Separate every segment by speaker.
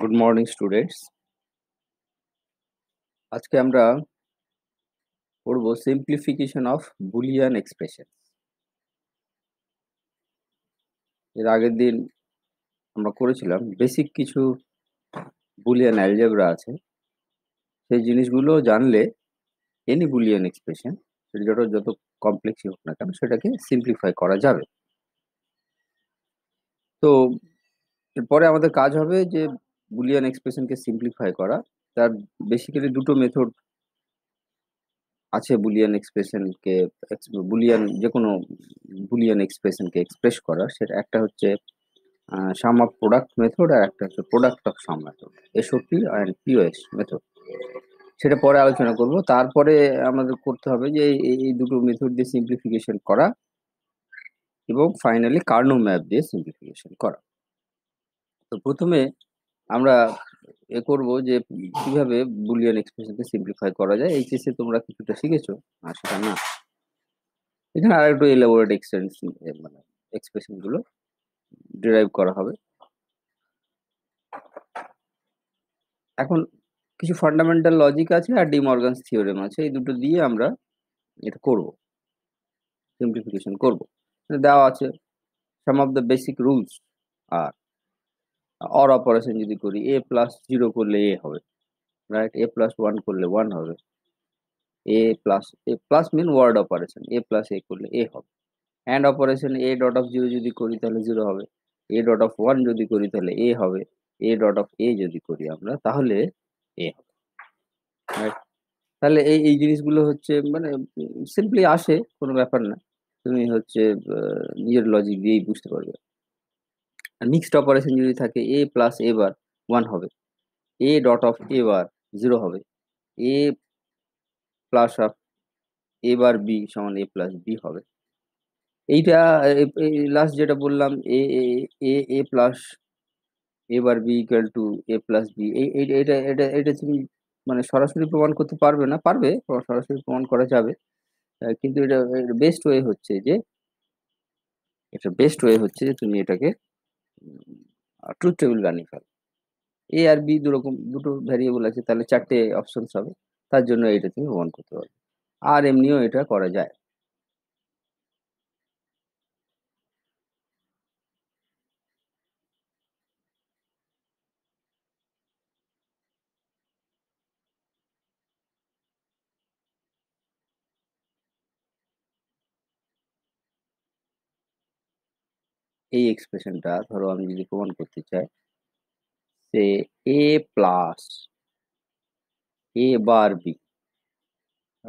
Speaker 1: Good morning students আজকে আমরা পড়ব সিম্পলিফিকেশন অফ বুলিয়ান এক্সপ্রেশন এর আগের দিন আমরা করেছিলাম বেসিক কিছু বুলিয়ান অ্যালজেব্রা আছে সেই জিনিসগুলো জানলে এনি বুলিয়ান এক্সপ্রেশন সেটা যত যত কমপ্লেক্সই হোক না কেন সেটাকে সিম্পলিফাই করা যাবে তো এরপরে আমাদের কাজ হবে যে বুলিয়ান এক্সপ্রেশনকে সিম্পলিফাই করা তার বেসিক্যালি দুটো মেথড আছে বুলিয়ান এক্সপ্রেশনকে বুলিয়ান যে কোনো বুলিয়ান এক্সপ্রেশনকে এক্সপ্রেস করা সেটা একটা হচ্ছে সাম অফ প্রোডাক্ট মেথড আর একটা হচ্ছে product of sum method SOP and POS method সেটা পরে আলোচনা করব তারপরে আমাদের করতে হবে যে এই দুটো মেথড দিয়ে সিম্পলিফিকেশন করা এবং ফাইনালি কার্নো ম্যাপ দিয়ে সিম্পলিফিকেশন করা তো প্রথমে আমরা এ করব যে কিভাবে বুলিয়ান এক্সপ্রেশনকে সিম্পলিফাই করা যায় এইচএসে তোমরা কিছুটা শিখেছো আর সেটা না এখানে আর একটু এলাবোরেট এক্সটেনশন মানে এক্সপ্রেশনগুলো ডিরাইভ করা হবে এখন কিছু ফান্ডামেন্টাল লজিক আছে আর ডিমর্গানস থিওরেম আছে এই দুটো দিয়ে আমরা এটা করব সিম্পলিফিকেশন করব দেওয়া আছে some of the basic rules আর অর অপারেশন যদি করি এ প্লাস জিরো করলে এ হবে রাইট এ প্লাস ওয়ান করলে ওয়ান হবে A plus A plus mean word operation A plus A করলে এ হবে and operation A dot of zero যদি করি তাহলে জিরো হবে এ ডট অফ ওয়ান যদি করি তাহলে এ হবে এ ডট অফ এ যদি করি আমরা তাহলে এ হবে রাইট তাহলে এই এই জিনিসগুলো হচ্ছে মানে সিম্পলি আসে কোনো ব্যাপার না তুমি হচ্ছে নিজের লজিক দিয়েই বুঝতে পারবে আর মিক্সড অপারেশন যদি থাকে এ প্লাস এ বার ওয়ান হবে A dot of A bar zero হবে A plus of A bar B সমান এ প্লাস বি হবে এইটা লাস্ট যেটা বললাম A A A plus A bar B equal to A plus B এটা এটা এটা তুমি মানে সরাসরি প্রমাণ করতে পারবে না পারবে সরাসরি প্রমাণ করা যাবে কিন্তু এটা বেস্ট ওয়ে হচ্ছে যে এটা বেস্ট ওয়ে হচ্ছে যে তুমি এটাকে ট্রুথ টেবিল গার্নিফাই এ আর বি দুরকম দুটো ভ্যারিয়েবল আছে তাহলে চারটে অপশনস হবে তার জন্য এটা তুমি ভ্রমণ করতে পারবে আর এমনিও এটা করা যায় এই এক্সপ্রেশনটা ধরো আমি যদি প্রমাণ করতে চাই সে A plus A bar B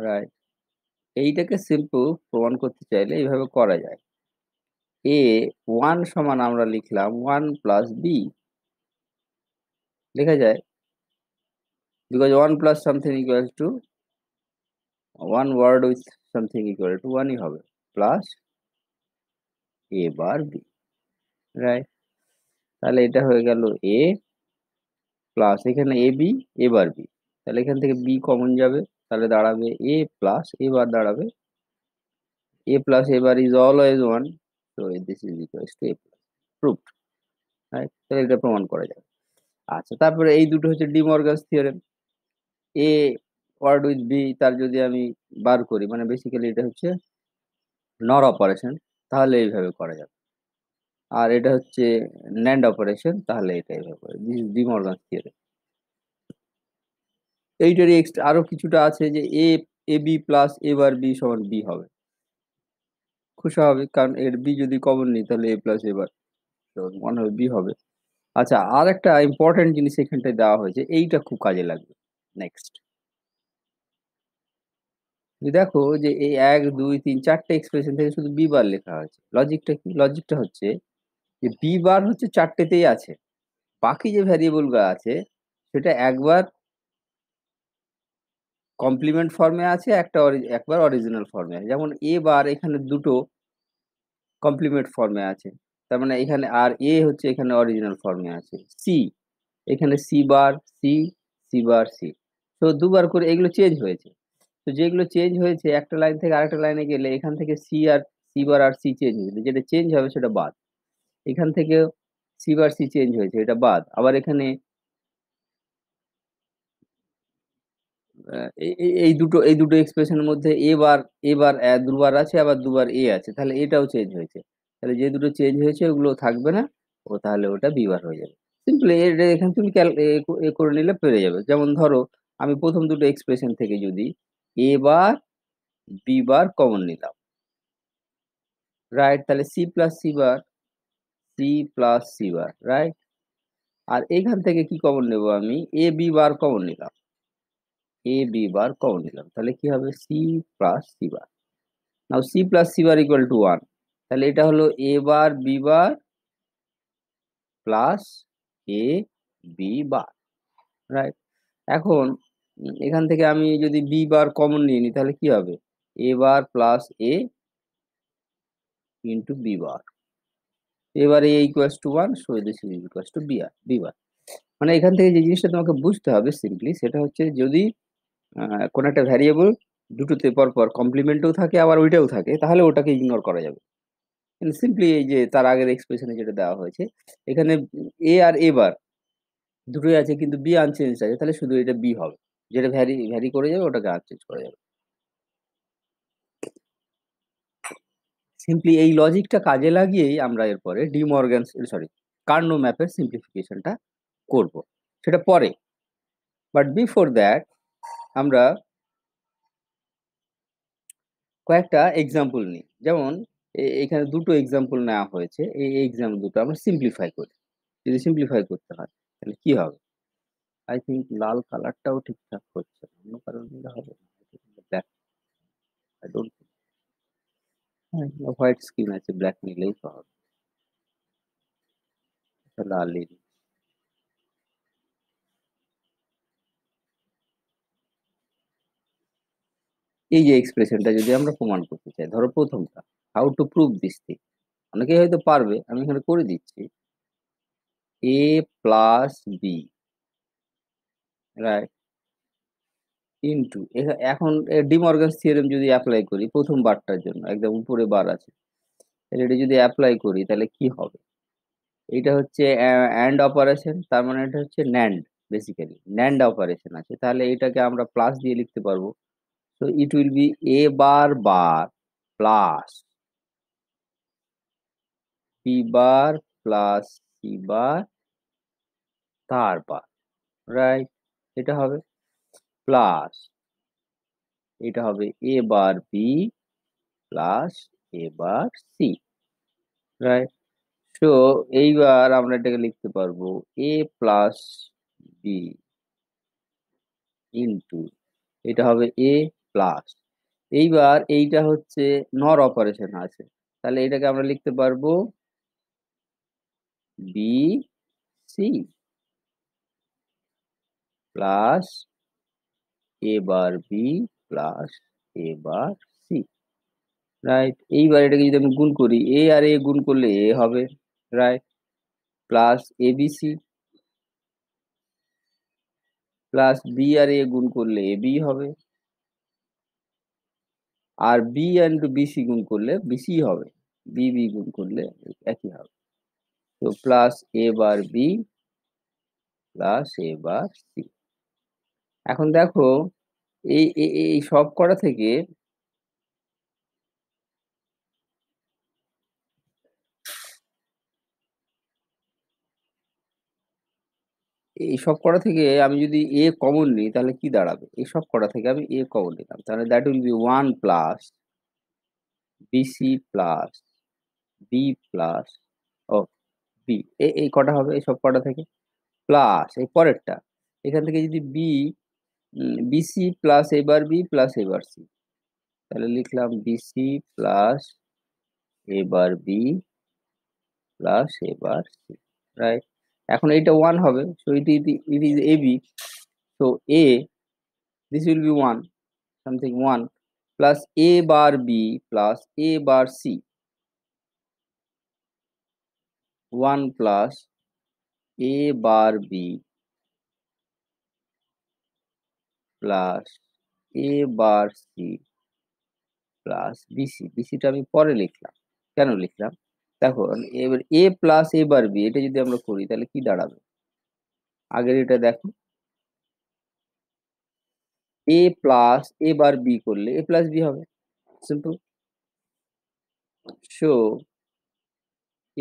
Speaker 1: right এইটাকে সিম্পল প্রমাণ করতে চাইলে এইভাবে করা যায় এ ওয়ান সমান আমরা লিখলাম ওয়ান প্লাস বি লেখা যায় because one plus something equal to one word with something equal to ওয়ানই হবে plus A bar B right তাহলে এটা হয়ে গেল এ প্লাস এখানে এ বি এ বি তাহলে এখান থেকে বি কমন যাবে তাহলে দাঁড়াবে এ প্লাস এ বার দাঁড়াবে A plus A bar is is always one তো this is equal to A plus proofed right তাহলে এটা প্রমাণ করা যাবে আচ্ছা তারপরে এই দুটো হচ্ছে De Morgan's theorem A word with B তার যদি আমি বার করি মানে বেসিক্যালি এটা হচ্ছে নর অপারেশন তাহলে এইভাবে করা যাবে আর এটা হচ্ছে ন্যান্ড অপারেশন তাহলে এটা ব্যাপার দিস ডি মর্গান থিওরি এইটারই এক্সট্রা আরও কিছুটা আছে যে A A B plus A bar B সমান বি হবে খুশি হবে কারণ এর বি যদি কমন নিই তাহলে এ প্লাস এ বার মনে হবে বি হবে আচ্ছা আর একটা ইম্পর্টেন্ট জিনিস এখানটায় দেওয়া হয়েছে এইটা খুব কাজে লাগবে নেক্সট দেখো যে এই এক দুই তিন চারটে এক্সপ্রেশন থেকে শুধু বি বার লেখা হয়েছে লজিকটা কি লজিকটা হচ্ছে যে বি বার হচ্ছে চারটেতেই আছে বাকি যে ভ্যারিয়েবলগুলো আছে সেটা একবার কমপ্লিমেন্ট ফর্মে আছে একটা একবার অরিজিনাল ফর্মে আছে যেমন এ বার এখানে দুটো কমপ্লিমেন্ট ফর্মে আছে তার মানে এখানে আর এ হচ্ছে এখানে অরিজিনাল ফর্মে আছে সি এখানে C bar C C bar C তো দুবার করে এগুলো চেঞ্জ হয়েছে তো যেগুলো চেঞ্জ হয়েছে একটা লাইন থেকে আরেকটা লাইনে গেলে এখান থেকে সি আর সি বার আর সি চেঞ্জ হয়েছে যেটা চেঞ্জ হবে সেটা বাদ এখান থেকে সি বার সি চেঞ্জ হয়েছে এটা বাদ আবার এখানে এই দুটো এই দুটো এক্সপ্রেশনের মধ্যে এবার এবার দুবার আছে আবার দুবার এ আছে তাহলে এটাও চেঞ্জ হয়েছে তাহলে যে দুটো চেঞ্জ হয়েছে ওগুলো থাকবে না ও তাহলে ওটা বিবার হয়ে যাবে সিম্পলি এটা এখান তুমি এ করে নিলে পেরে যাবে যেমন ধরো আমি প্রথম দুটো এক্সপ্রেশন থেকে যদি A bar B bar common নিলাম রাইট তাহলে C plus C bar C plus C bar right আর এখান থেকে কি কমন নেব আমি এ বি বার কমন নিলাম এ বি বার কমন নিলাম তাহলে কি হবে C plus C bar now C plus C bar equal to one তাহলে এটা হলো A bar B bar plus A B bar right এখন এখান থেকে আমি যদি বি বার কমন নিয়ে নিই তাহলে কি হবে A bar plus A into B bar এবারে A equals to one so this is equals to B আর বি বার মানে এখান থেকে যে জিনিসটা তোমাকে বুঝতে হবে সিম্পলি সেটা হচ্ছে যদি কোনো একটা ভ্যারিয়েবল দুটোতে পরপর কমপ্লিমেন্টও থাকে আবার ওইটাও থাকে তাহলে ওটাকে ইগনোর করা যাবে সিম্পলি এই যে তার আগের এক্সপ্রেশনে যেটা দেওয়া হয়েছে এখানে এ আর এ বার দুটোই আছে কিন্তু বি আনচেঞ্জ আছে তাহলে শুধু এটা বি হবে যেটা ভ্যারি ভ্যারি করে যাবে ওটাকে আনচেঞ্জ করা যাবে সিম্পলি এই লজিকটা কাজে লাগিয়েই আমরা এরপরে ডিমর্গ্যান সরি কার্নো ম্যাপের সিম্পলিফিকেশনটা করব সেটা পরে বাট বিফোর দ্যাট আমরা কয়েকটা এক্সাম্পল নিই যেমন এখানে দুটো এক্সাম্পল নেওয়া হয়েছে এই এক্সাম্পল দুটো আমরা সিম্পলিফাই করি যদি সিম্পলিফাই করতে হয় তাহলে কি হবে আই থিঙ্ক লাল কালারটাও ঠিকঠাক হচ্ছে অন্য কারণে হবে না আই ডোন্ট হোয়াইট স্কিন আছে ব্ল্যাক নিলেই পাওয়া যাবে লাল এই যে এক্সপ্রেশনটা যদি আমরা প্রমাণ করতে চাই ধরো প্রথমটা how to prove this thing অনেকেই হয়তো পারবে আমি এখানে করে দিচ্ছি A plus B right into এখন ডিমর্গান থিওরেম যদি অ্যাপ্লাই করি প্রথম বারটার জন্য একদম উপরে বার আছে এটা যদি অ্যাপ্লাই করি তাহলে কি হবে এটা হচ্ছে অ্যান্ড অপারেশন তার মানে এটা হচ্ছে ন্যান্ড বেসিক্যালি ন্যান্ড অপারেশন আছে তাহলে এটাকে আমরা প্লাস দিয়ে লিখতে পারবো তো it will be A bar bar plus P bar plus C bar তার বার রাইট এটা হবে প্লাস এটা হবে A bar B plus A bar C right so এইবার আমরা এটাকে লিখতে পারবো এ প্লাস বি ইন্টু এটা হবে এ প্লাস এইবার এইটা হচ্ছে নর অপারেশন আছে তাহলে এটাকে আমরা লিখতে পারবো B C plus A bar B plus A bar C right এইবার এটাকে যদি আমি গুণ করি এ আর এ গুণ করলে এ হবে right plus A B C plus B আর এ গুণ করলে এ বি হবে আর বি অ্যান্ড বি সি গুণ করলে বিসি হবে বি বি গুণ করলে একই হবে তো plus A bar B plus A bar C এখন দেখো এই এই এই সব করা থেকে এই সব করা থেকে আমি যদি এ কমন নিই তাহলে কি দাঁড়াবে এই সব করা থেকে আমি এ কমন নিলাম তাহলে that will be one plus BC plus B plus O B এই কটা হবে এই সব কটা থেকে প্লাস এই পরেরটা এখান থেকে যদি বি বিসি প্লাস এবার বি প্লাস এবার সি তাহলে লিখলাম বিসি প্লাস এবার B plus A bar C right এখন এইটা ওয়ান হবে so it it is A B so uh this will be one something one plus A bar B plus A bar C one plus A bar B plus A bar C plus BC বিসিটা আমি পরে লিখলাম কেন লিখলাম দেখো এবার এ plus A bar B এটা যদি আমরা করি তাহলে কি দাঁড়াবে আগের এটা দেখো এ প্লাস এ বার বি করলে এ প্লাস বি হবে simple so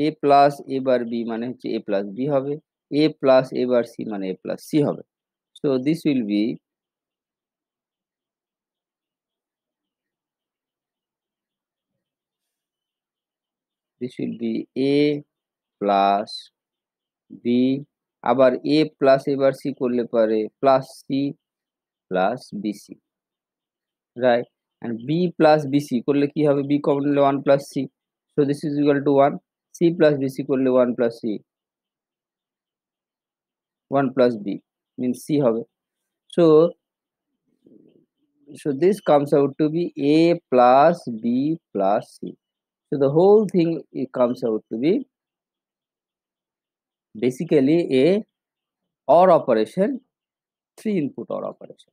Speaker 1: A plus A bar B মানে হচ্ছে এ প্লাস বি হবে A plus A bar C মানে এ প্লাস সি হবে so this will be this will be a plus b আবার a plus A bar c করলে পারে plus c plus bc right and b plus bc করলে কি হবে b common নিলে 1 plus c so this is equal to 1 c plus bc করলে 1 plus c 1 plus b means c হবে so so this comes out to be a plus b plus c So the whole thing it comes out to be basically a OR operation, three input OR operation.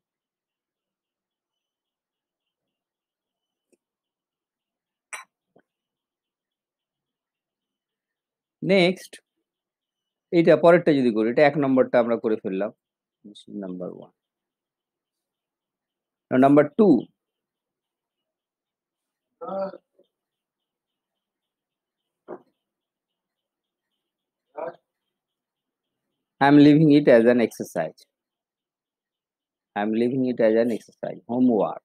Speaker 1: Next এইটা পরেরটা যদি করি এটা এক নম্বরটা আমরা করে ফেললাম one. Now number two. I am leaving it as an exercise. I am leaving it as an exercise, homework.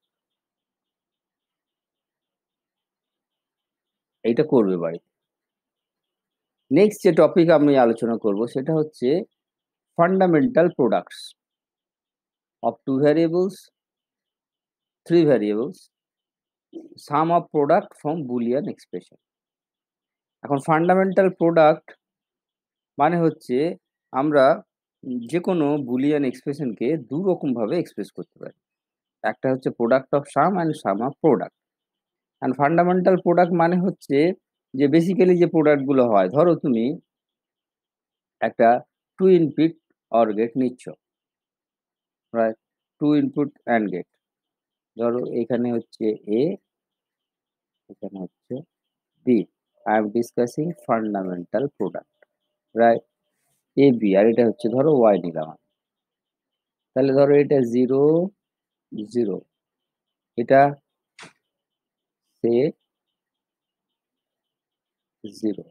Speaker 1: এটা করবে বাড়িতে নেক্সট যে টপিক আমি আলোচনা করব সেটা হচ্ছে fundamental products of two variables three variables sum of product from Boolean expression এখন ফান্ডামেন্টাল প্রোডাক্ট মানে হচ্ছে আমরা যে কোনো বুলিয়ান এক্সপ্রেশনকে দু রকমভাবে এক্সপ্রেস করতে পারি একটা হচ্ছে product of sum and sum of product and fundamental product মানে হচ্ছে যে বেসিক্যালি যে প্রোডাক্টগুলো হয় ধরো তুমি একটা টু ইনপুট অর গেট নিচ্ছ টু ইনপুট অ্যান্ড গেট ধরো এখানে হচ্ছে এ এখানে হচ্ছে B I am discussing fundamental product right A B আর এটা হচ্ছে ধরো ওয়াই নিলাম তাহলে ধরো এটা জিরো জিরো এটা সে জিরো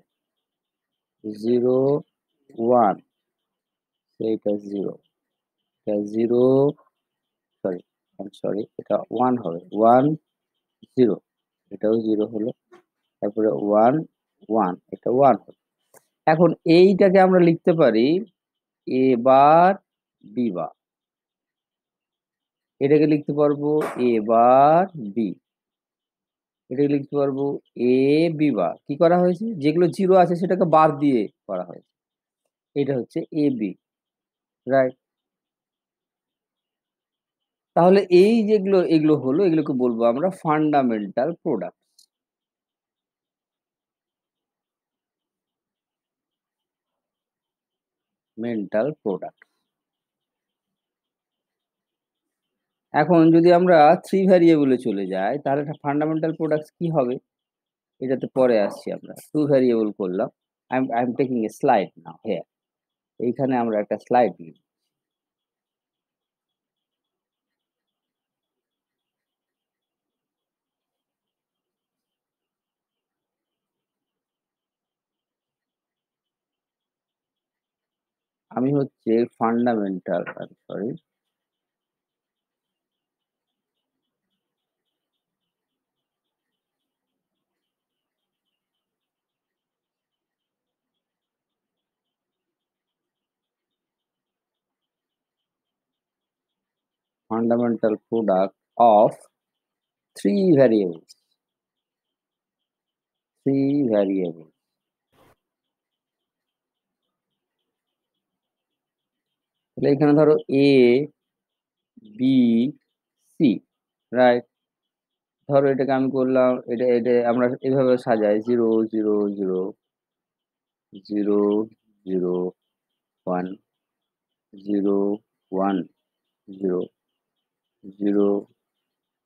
Speaker 1: জিরো ওয়ান এটা জিরো এটা জিরো সরি সরি এটা ওয়ান হবে ওয়ান জিরো এটাও জিরো হলো তারপরে ওয়ান ওয়ান এটা ওয়ান হবে এখন এইটাকে আমরা লিখতে পারি এ বার বি বার এটাকে লিখতে পারবো এ বার বি এটাকে লিখতে পারবো এ বি বার কি করা হয়েছে যেগুলো জিরো আছে সেটাকে বার দিয়ে করা হয়েছে এটা হচ্ছে এ বি রাইট তাহলে এই যেগুলো এগুলো হলো এগুলোকে বলবো আমরা ফান্ডামেন্টাল প্রোডাক্ট মেন্টাল প্রোডাক্ট এখন যদি আমরা থ্রি ভ্যারিয়েবলে চলে যাই তাহলে একটা ফান্ডামেন্টাল প্রোডাক্ট কি হবে এটাতে পরে আসছি আমরা টু ভ্যারিয়েবল করলাম I am taking a slide now here এইখানে আমরা একটা স্লাইড নিই আমি হচ্ছে fundamental sorry fundamental product of three variables three variables তাহলে এখানে ধরো এ বি সি রাইট ধরো এটাকে আমি করলাম এটা এটা আমরা এভাবে সাজাই zero zero zero zero zero one zero one zero zero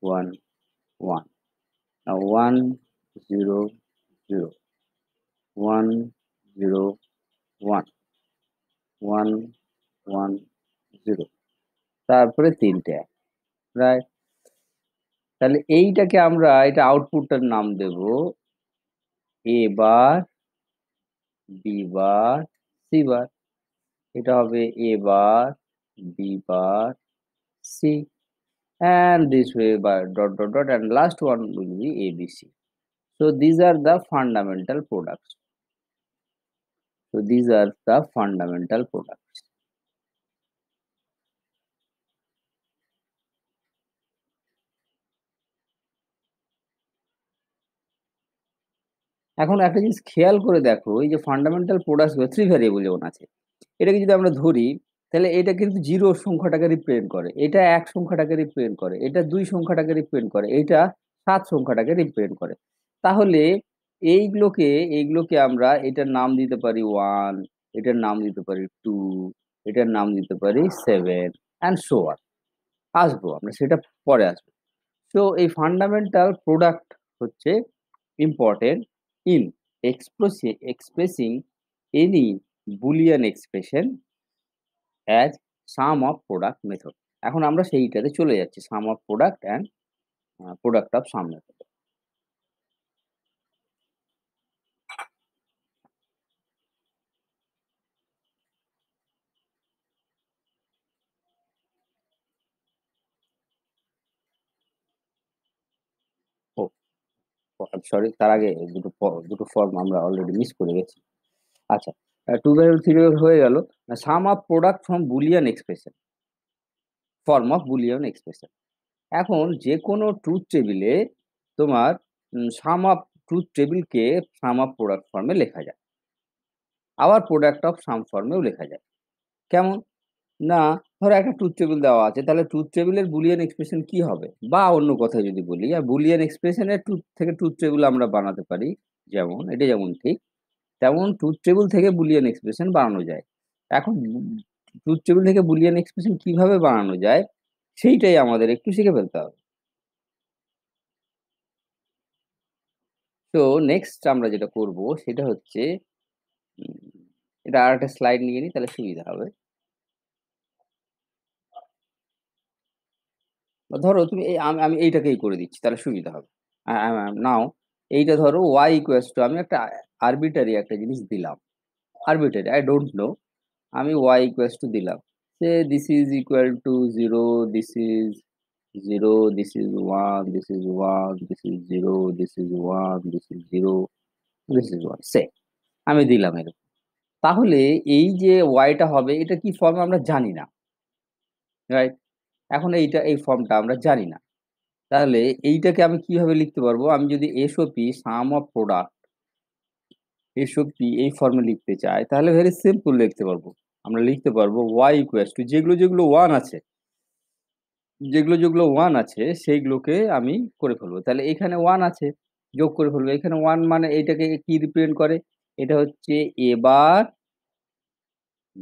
Speaker 1: one one one zero zero one zero one one one zero তারপরে তিনটে এক রাইট তাহলে এইটাকে আমরা এটা আউটপুটটার নাম দেব এ bar B bar C bar এটা হবে A bar B bar C and this way by dot dot dot and last one will be ABC. So these are the fundamental products. So these are the fundamental products. এখন একটা জিনিস খেয়াল করে দেখো এই যে ফান্ডামেন্টাল প্রোডাক্টগুলো three variable যেমন আছে এটাকে যদি আমরা ধরি তাহলে এটা কিন্তু জিরো সংখ্যাটাকে রিপ্রেজেন্ট করে এটা এক সংখ্যাটাকে রিপ্রেজেন্ট করে এটা দুই সংখ্যাটাকে রিপ্রেজেন্ট করে এটা সাত সংখ্যাটাকে রিপ্রেজেন্ট করে তাহলে এইগুলোকে এইগুলোকে আমরা এটার নাম দিতে পারি ওয়ান এটার নাম দিতে পারি টু এটার নাম দিতে পারি সেভেন অ্যান্ড সো আসবো আমরা সেটা পরে আসবো তো এই ফান্ডামেন্টাল প্রোডাক্ট হচ্ছে important in expressing any boolean expression as sum of product method এখন আমরা সেইটাতে চলে যাচ্ছি sum of product and product of sum method sorry তার আগে দুটো দুটো ফর্ম আমরা অলরেডি মিস করে গেছি আচ্ছা টু ভ্যালু থ্রি হয়ে গেল sum of product from Boolean expression form of Boolean expression এখন যে কোনো ট্রুথ টেবিলে তোমার সাম অফ ট্রুথ টেবিলকে সাম অফ প্রোডাক্ট ফর্মে লেখা যায় আবার প্রোডাক্ট অফ সাম ফর্মেও লেখা যায় কেমন না ধরো একটা ট্রুথ টেবিল দেওয়া আছে তাহলে ট্রুথ টেবিলের বুলিয়ান এক্সপ্রেশন কি হবে বা অন্য কথা যদি বলি আর বুলিয়ান এক্সপ্রেশনের ট্রুথ থেকে ট্রুথ টেবিল আমরা বানাতে পারি যেমন এটা যেমন ঠিক তেমন ট্রুথ টেবিল থেকে বুলিয়ান এক্সপ্রেশন বানানো যায় এখন ট্রুথ টেবিল থেকে বুলিয়ান এক্সপ্রেশন কিভাবে বানানো যায় সেইটাই আমাদের একটু শিখে ফেলতে হবে তো নেক্সট আমরা যেটা করব সেটা হচ্ছে এটা আর একটা স্লাইড নিয়ে নিই তাহলে সুবিধা হবে ধরো তুমি এই আমি আমি এইটাকেই করে দিচ্ছি তাহলে সুবিধা হবে নাও এইটা ধরো ওয়াই ইকুয়াস টু আমি একটা আরবিটারি একটা জিনিস দিলাম আরবিটারি আই ডোন্ট নো আমি ওয়াই ইকুয়াস টু দিলাম say this is equal to zero this is zero this is one this is one this is zero this is one this is zero this is one say আমি দিলাম এরকম তাহলে এই যে ওয়াইটা হবে এটা কি ফর্ম আমরা জানি না রাইট এখন এইটা এই ফর্মটা আমরা জানি না তাহলে এইটাকে আমি কিভাবে লিখতে পারবো আমি যদি SOP sum of product SOP এই ফর্মে লিখতে চাই তাহলে ভেরি সিম্পল লিখতে পারবো আমরা লিখতে পারবো ওয়াই ইকুয়াস টু যেগুলো যেগুলো ওয়ান আছে যেগুলো যেগুলো ওয়ান আছে সেইগুলোকে আমি করে ফেলবো তাহলে এখানে ওয়ান আছে যোগ করে ফেলবো এখানে ওয়ান মানে এইটাকে কি রিপ্রেজেন্ট করে এটা হচ্ছে এবার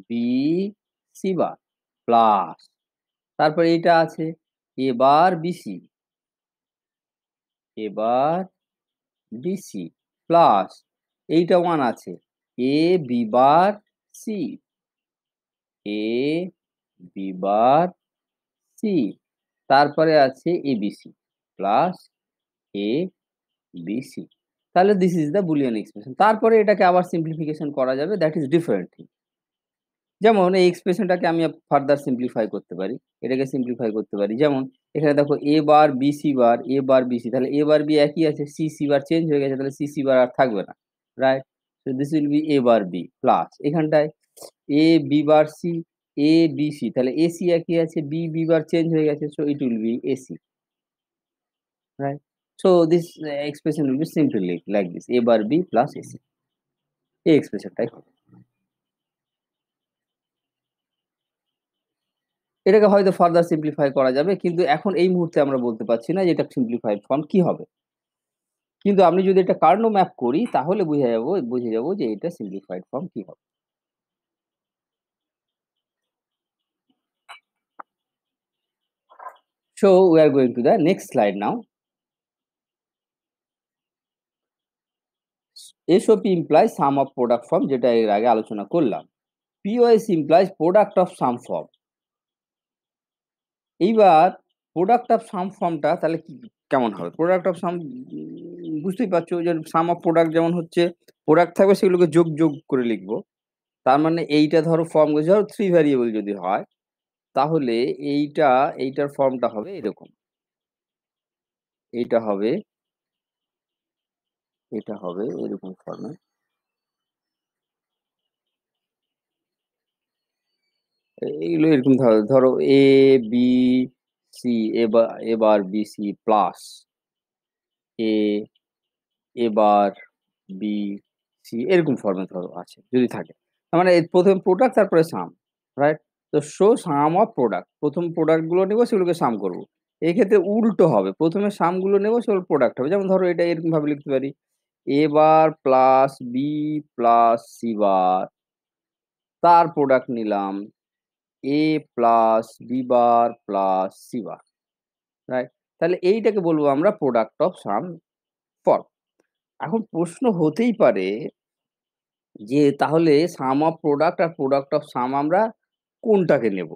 Speaker 1: বি সি বার প্লাস তারপরে এটা আছে এবার বিসি এবার বিসি প্লাস এইটা ওয়ান আছে A B bar C A B bar C তারপরে আছে এবিসি প্লাস এ বিসি তাহলে this is the Boolean expression তারপরে এটাকে আবার সিম্পলিফিকেশন করা যাবে দ্যাট ইজ ডিফারেন্ট থিং যেমন এই এক্সপ্রেশনটাকে আমি ফার্দার সিম্পলিফাই করতে পারি এটাকে সিম্পলিফাই করতে পারি যেমন এখানে দেখো A bar B C bar A bar B C তাহলে এ বার বি একই আছে সি সি বার চেঞ্জ হয়ে গেছে তাহলে সি সি বার আর থাকবে না রাইট তো this will be A bar B plus এখানটায় A B bar C A B C তাহলে এ সি একই আছে বি বি বার চেঞ্জ হয়ে গেছে so it will be A C right so this expression will be simply like this A bar B plus A C এই এক্সপ্রেশনটাই হবে এটাকে হয়তো ফার্দার সিম্পলিফাই করা যাবে কিন্তু এখন এই মুহূর্তে আমরা বলতে পারছি না যে এটা সিম্পলিফাইড ফর্ম কি হবে কিন্তু আমি যদি এটা কার্নো ম্যাপ করি তাহলে বুঝে যাবো বুঝে যাবো যে এটা সিম্পলিফাইড ফর্ম কি হবে so we are going to the next slide now SOP implies sum of product form যেটা এর আগে আলোচনা করলাম POS implies product of sum form এইবার প্রোডাক্ট অফ সাম ফর্মটা তাহলে কেমন হবে প্রোডাক্ট অফ সাম বুঝতেই পারছো যে সাম অফ প্রোডাক্ট যেমন হচ্ছে প্রোডাক্ট থাকবে সেগুলোকে যোগ যোগ করে লিখব তার মানে এইটা ধরো ফর্ম ধরো থ্রি ভ্যারিয়েবল যদি হয় তাহলে এইটা এইটার ফর্মটা হবে এরকম এইটা হবে এটা হবে এরকম ফর্মে এগুলো এরকম ধরো এ বি সি এবার এবার বি সি প্লাস এ এবার বি সি এরকম ফর্মে ধরো আছে যদি থাকে তার মানে প্রথম প্রোডাক্ট তারপরে সাম রাইট তো শো সাম অফ প্রোডাক্ট প্রথম প্রোডাক্টগুলো নেবো সেগুলোকে সাম করবো এই ক্ষেত্রে উল্টো হবে প্রথমে সামগুলো নেবো সেগুলো প্রোডাক্ট হবে যেমন ধরো এটা এরকমভাবে লিখতে পারি A bar plus B plus C bar তার প্রোডাক্ট নিলাম A plus B bar plus C bar right তাহলে এইটাকে বলবো আমরা প্রোডাক্ট অফ সাম ফর্ম এখন প্রশ্ন হতেই পারে যে তাহলে সাম অফ প্রোডাক্ট আর প্রোডাক্ট অফ সাম আমরা কোনটাকে নেব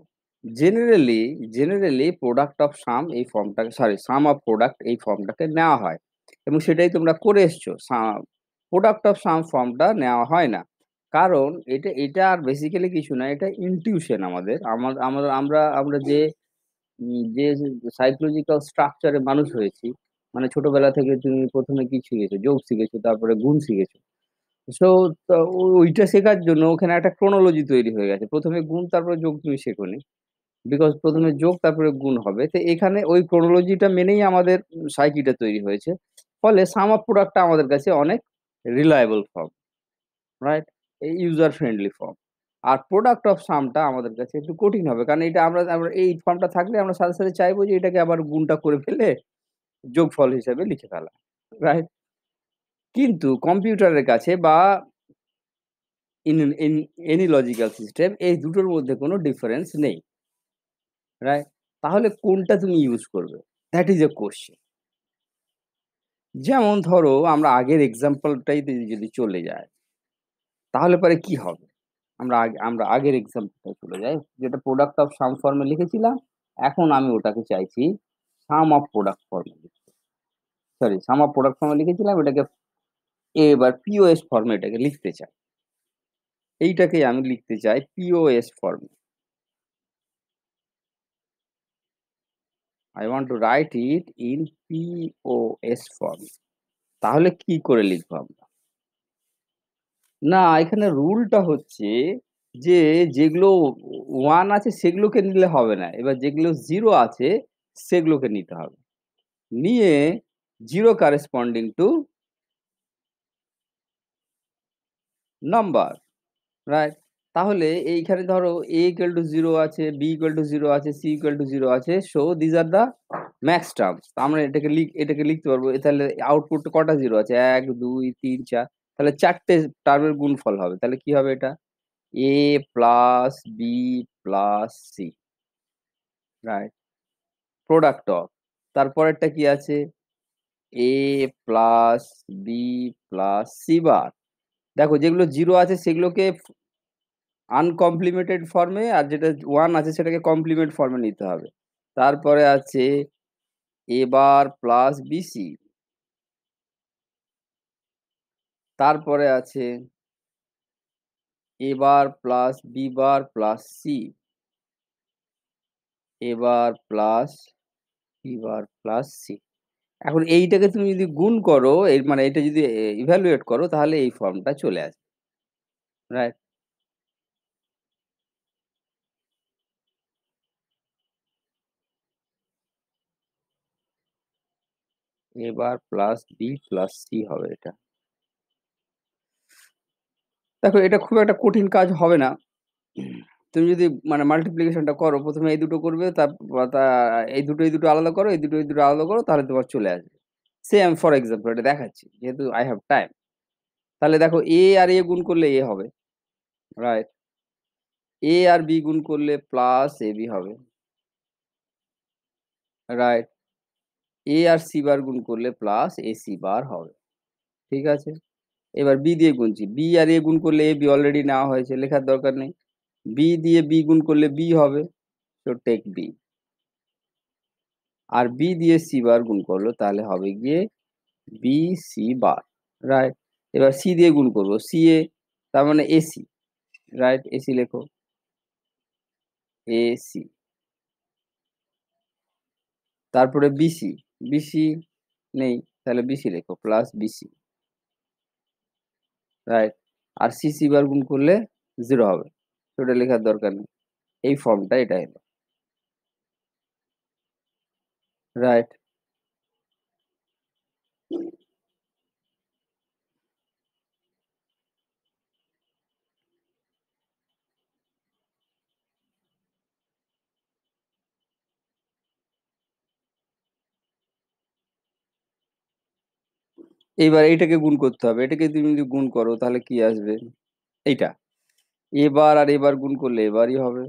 Speaker 1: generally generally product of sum এই ফর্মটাকে সরি সাম অফ প্রোডাক্ট এই ফর্মটাকে নেওয়া হয় এবং সেটাই তোমরা করে এসছো সাম প্রোডাক্ট অফ সাম ফর্মটা নেওয়া হয় না কারণ এটা এটা আর বেসিক্যালি কিছু না এটা ইনটিউশন আমাদের আমার আমাদের আমরা আমরা যে যে সাইকোলজিক্যাল স্ট্রাকচারে মানুষ হয়েছি মানে ছোটবেলা থেকে তুমি প্রথমে কি শিখেছো যোগ শিখেছো তারপরে গুণ শিখেছো সো ওইটা শেখার জন্য ওখানে একটা ক্রোনোলজি তৈরি হয়ে গেছে প্রথমে গুণ তারপরে যোগ তুমি নি বিকজ প্রথমে যোগ তারপরে গুণ হবে তো এখানে ওই ক্রোনোলজিটা মেনেই আমাদের সাইকিটা তৈরি হয়েছে ফলে সাম আপ প্রোডাক্টটা আমাদের কাছে অনেক reliable form right user friendly form আর প্রোডাক্ট অফ সামটা আমাদের কাছে একটু কঠিন হবে কারণ এটা আমরা আমরা এই ফর্মটা থাকলে আমরা সাথে সাথে চাইবো যে এটাকে আবার গুণটা করে ফেলে যোগফল হিসাবে লিখে ফেলা রাইট কিন্তু কম্পিউটারের কাছে বা ইন এনি লজিক্যাল সিস্টেম এই দুটোর মধ্যে কোনো ডিফারেন্স নেই রাইট তাহলে কোনটা তুমি ইউজ করবে দ্যাট ইজ এ কোশ্চেন যেমন ধরো আমরা আগের এক্সাম্পলটাই যদি চলে যায় তাহলে পরে কি হবে আমরা আগে আমরা আগের এক্সাম্পলটা চলে যাই যেটা প্রোডাক্ট অফ সাম ফর্মে লিখেছিলাম এখন আমি ওটাকে চাইছি সাম অফ প্রোডাক্ট ফর্মে লিখতে সরি সাম অফ প্রোডাক্ট ফর্মে লিখেছিলাম এটাকে এবার পিওএস ফর্মে এটাকে লিখতে চাই এইটাকে আমি লিখতে চাই পিওএস ফর্মে I want to write it in POS form তাহলে কি করে লিখবো আমরা না এখানে রুলটা হচ্ছে যে যেগুলো ওয়ান আছে সেগুলোকে নিলে হবে না। এবার যেগুলো জিরো আছে সেগুলোকে নিতে হবে। নিয়ে zero corresponding to number right তাহলে এইখানে ধরো এ ইকুয়াল টু জিরো আছে বি ইকুয়াল টু জিরো আছে সি ইকুয়াল টু জিরো আছে so these are the maxterms আমরা এটাকে লিখ এটাকে লিখতে পারবো তাহলে আউটপুট কটা জিরো আছে এক দুই তিন চার তাহলে চারটে টার্মের গুণফল হবে তাহলে কি হবে এটা A plus B plus C right product of তারপরেরটা কি আছে A plus B plus C bar দেখো যেগুলো জিরো আছে সেগুলোকে আনকমপ্লিমেন্টেড ফর্মে আর যেটা ওয়ান আছে সেটাকে কমপ্লিমেন্ট ফর্মে নিতে হবে তারপরে আছে এ বার প্লাস সি তারপরে আছে A bar plus B bar plus C A bar plus B bar plus C এখন এইটাকে তুমি যদি গুণ করো এর মানে এটা যদি ইভ্যালুয়েট করো তাহলে এই ফর্মটা চলে আসবে রাইট এবার প্লাস বি প্লাস সি হবে এটা দেখো এটা খুব একটা কঠিন কাজ হবে না। তুমি যদি মানে মাল্টিপ্লিকেশনটা করো, প্রথমে এই দুটো করবে, তারপর তা এই দুটো, এই দুটো আলাদা করো, এই দুটো, এই দুটো আলাদা করো, তাহলে তোমার চলে আসবে। সেম ফর এক্সাম্পল এটা দেখাচ্ছি। যেহেতু আই হ্যাভ টাইম তাহলে দেখো এ আর এ গুণ করলে এ হবে। রাইট। এ আর বি গুণ করলে প্লাস এ বি হবে। রাইট। এ আর সি বার গুণ করলে প্লাস এ সি বার হবে। ঠিক আছে? এবার বি দিয়ে গুনছি বি আর এ গুণ করলে এ বি অলরেডি নেওয়া হয়েছে লেখার দরকার নেই বি দিয়ে বি গুণ করলে বি হবে তো টেক বি আর বি দিয়ে সি বার গুণ করলো তাহলে হবে গিয়ে বি সি বার রাইট এবার সি দিয়ে গুণ করবো সি এ তার মানে এসি রাইট এসি লেখো এসি তারপরে বিসি বিসি নেই তাহলে বিসি লেখো প্লাস বিসি রাইট আর সিসি বার গুণ করলে জিরো হবে সেটা লেখার দরকার নেই এই ফর্মটা এটা এলো রাইট এইবার এইটাকে গুণ করতে হবে এটাকে তুমি যদি গুণ করো তাহলে কি আসবে এইটা এবার আর এবার গুণ করলে এবারই হবে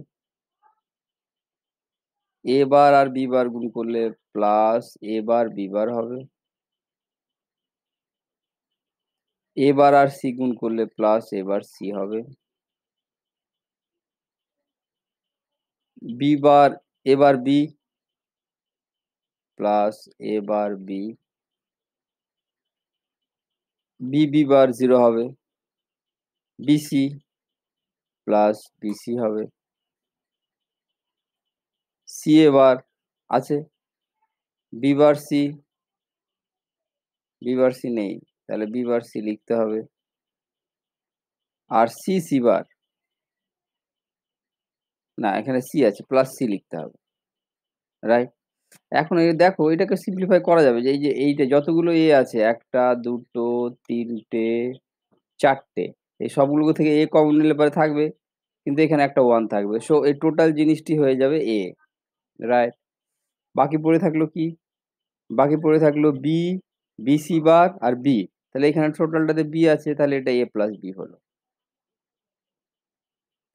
Speaker 1: এবার আর বিবার গুণ করলে প্লাস এবার বিবার হবে এবার আর সি গুণ করলে প্লাস এবার সি হবে বি বার এবার বি প্লাস এবার বি বিবি বার জিরো হবে বিসি প্লাস বিসি হবে সি এ বার আছে B bar C B bar C নেই তাহলে বি বার সি লিখতে হবে আর সি সি বার না এখানে সি আছে প্লাস সি লিখতে হবে রাইট এখন এই দেখো এটাকে সিম্পলিফাই করা যাবে যে এই যে এইটা যতগুলো এ আছে একটা দুটো তিনটে চারটে এই সবগুলো থেকে এ কমন নিলে পরে থাকবে কিন্তু এখানে একটা ওয়ান থাকবে সো এই টোটাল জিনিসটি হয়ে যাবে এ রাইট বাকি পড়ে থাকলো কি বাকি পড়ে থাকলো বি বিসি বার আর বি তাহলে এখানে টোটালটাতে বি আছে তাহলে এটা এ প্লাস বি হলো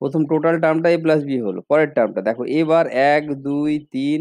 Speaker 1: প্রথম টোটাল টার্মটা এ প্লাস বি হলো পরের টার্মটা দেখো এবার এক দুই তিন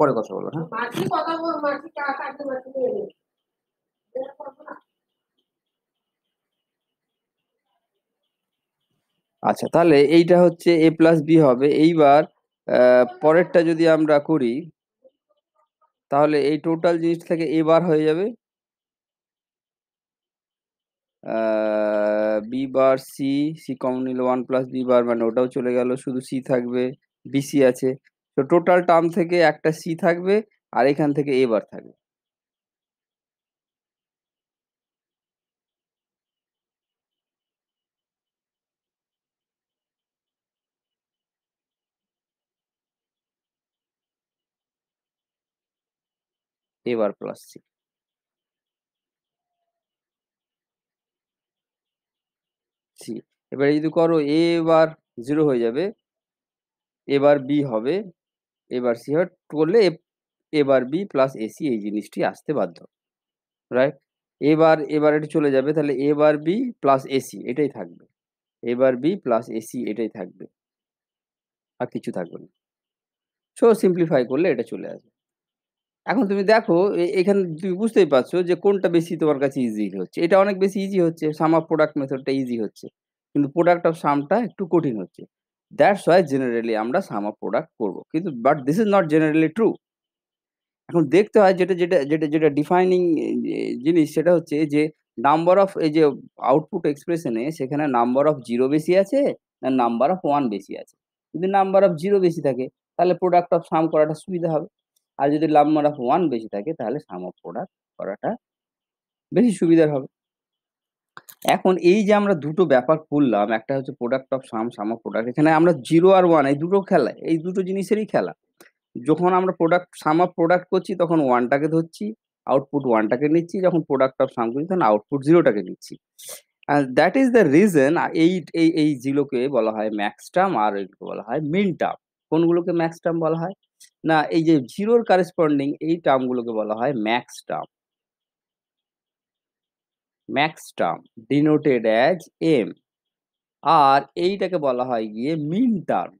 Speaker 1: পরে কথা বলবো হ্যাঁ আচ্ছা তাহলে এইটা হচ্ছে এ প্লাস বি হবে এইবার পরেরটা যদি আমরা করি তাহলে এই টোটাল জিনিস থেকে এবার হয়ে যাবে B bar C C common নিল ওয়ান প্লাস বি বার মানে ওটাও চলে গেল শুধু সি থাকবে বিসি আছে তো টোটাল টার্ম থেকে একটা সি থাকবে আর এখান থেকে এ বার থাকবে এবার প্লাস সি সি এবার যদি করো এ এবার জিরো হয়ে যাবে এবার বি হবে এবার সি হট করলে এবার বি প্লাস এসি এই জিনিসটি আসতে বাধ্য রাইট এবার এবার এটা চলে যাবে তাহলে এবার বি প্লাস এসি এটাই থাকবে এবার বি প্লাস এসি এটাই থাকবে আর কিছু থাকবে না সো সিম্পলিফাই করলে এটা চলে আসবে এখন তুমি দেখো এখানে তুমি বুঝতেই পারছো যে কোনটা বেশি তোমার কাছে ইজি হচ্ছে এটা অনেক বেশি ইজি হচ্ছে সাম অফ প্রোডাক্ট মেথডটা ইজি হচ্ছে কিন্তু প্রোডাক্ট অফ সামটা একটু কঠিন হচ্ছে দ্যাটস ওয়াই জেনারেলি আমরা সাম অফ প্রোডাক্ট করবো কিন্তু but this is not generally true এখন দেখতে হয় যেটা যেটা যেটা যেটা ডিফাইনিং জিনিস সেটা হচ্ছে যে নাম্বার অফ এই যে আউটপুট এক্সপ্রেশনে সেখানে নাম্বার অফ জিরো বেশি আছে না নাম্বার অফ ওয়ান বেশি আছে যদি নাম্বার অফ জিরো বেশি থাকে তাহলে প্রোডাক্ট অফ সাম করাটা সুবিধা হবে আর যদি নাম্বার অফ ওয়ান বেশি থাকে তাহলে সাম অফ প্রোডাক্ট করাটা বেশি সুবিধার হবে এখন এই যে আমরা দুটো ব্যাপার করলাম একটা হচ্ছে product of sum sum product এখানে আমরা জিরো আর ওয়ান এই দুটো খেলা এই দুটো জিনিসেরই খেলা যখন আমরা প্রোডাক্ট সাম অফ প্রোডাক্ট করছি তখন ওয়ানটাকে ধরছি আউটপুট ওয়ানটাকে নিচ্ছি যখন প্রোডাক্ট অফ সাম করছি তখন আউটপুট জিরোটাকে নিচ্ছি দ্যাট ইজ দ্য রিজন এই এই এই জিরোকে বলা হয় ম্যাক্স টার্ম আর এগুলোকে বলা হয় মিন টার্ম কোনগুলোকে ম্যাক্স টার্ম বলা হয় না এই যে জিরোর কারেসপন্ডিং এই টার্মগুলোকে বলা হয় maxterm maxterm denoted as M আর এইটাকে বলা হয় গিয়ে minterm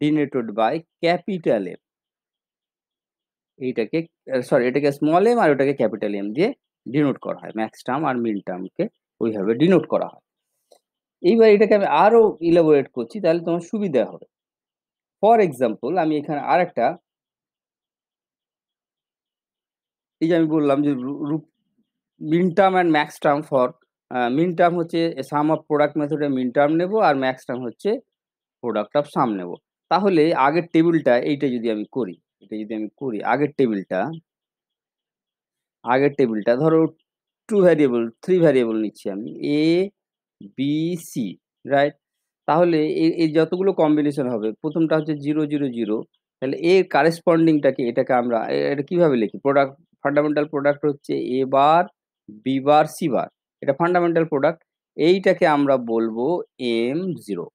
Speaker 1: denoted by capital M এইটাকে সরি এটাকে স্মল এম আর ওটাকে ক্যাপিটাল এম দিয়ে ডিনোট করা হয় ম্যাক্স টার্ম আর মিন টার্মকে ওইভাবে ডিনোট করা হয় এইবার এটাকে আমি আরও ইলাবোরেট করছি তাহলে তোমার সুবিধা হবে ফর এক্সাম্পল আমি এখানে আর একটা এই যে আমি বললাম যে রূপ minterm and maxterm for minterm হচ্ছে সাম অফ প্রোডাক্ট মেথডে মিন টার্ম নেব আর ম্যাক্স টার্ম হচ্ছে প্রোডাক্ট অফ সাম নেব তাহলে আগের টেবিলটা এইটা যদি আমি করি এটা যদি আমি করি আগের টেবিলটা আগের টেবিলটা ধরো টু ভ্যারিয়েবল থ্রি ভ্যারিয়েবল নিচ্ছি আমি এ বি সি রাইট তাহলে এই যতগুলো কম্বিনেশন হবে প্রথমটা হচ্ছে জিরো জিরো জিরো তাহলে এর কারেসপন্ডিংটাকে এটাকে আমরা এটা কীভাবে লিখি প্রোডাক্ট ফান্ডামেন্টাল প্রোডাক্ট হচ্ছে A bar B bar C এটা ফান্ডামেন্টাল প্রোডাক্ট এইটাকে আমরা বলবো এম জিরো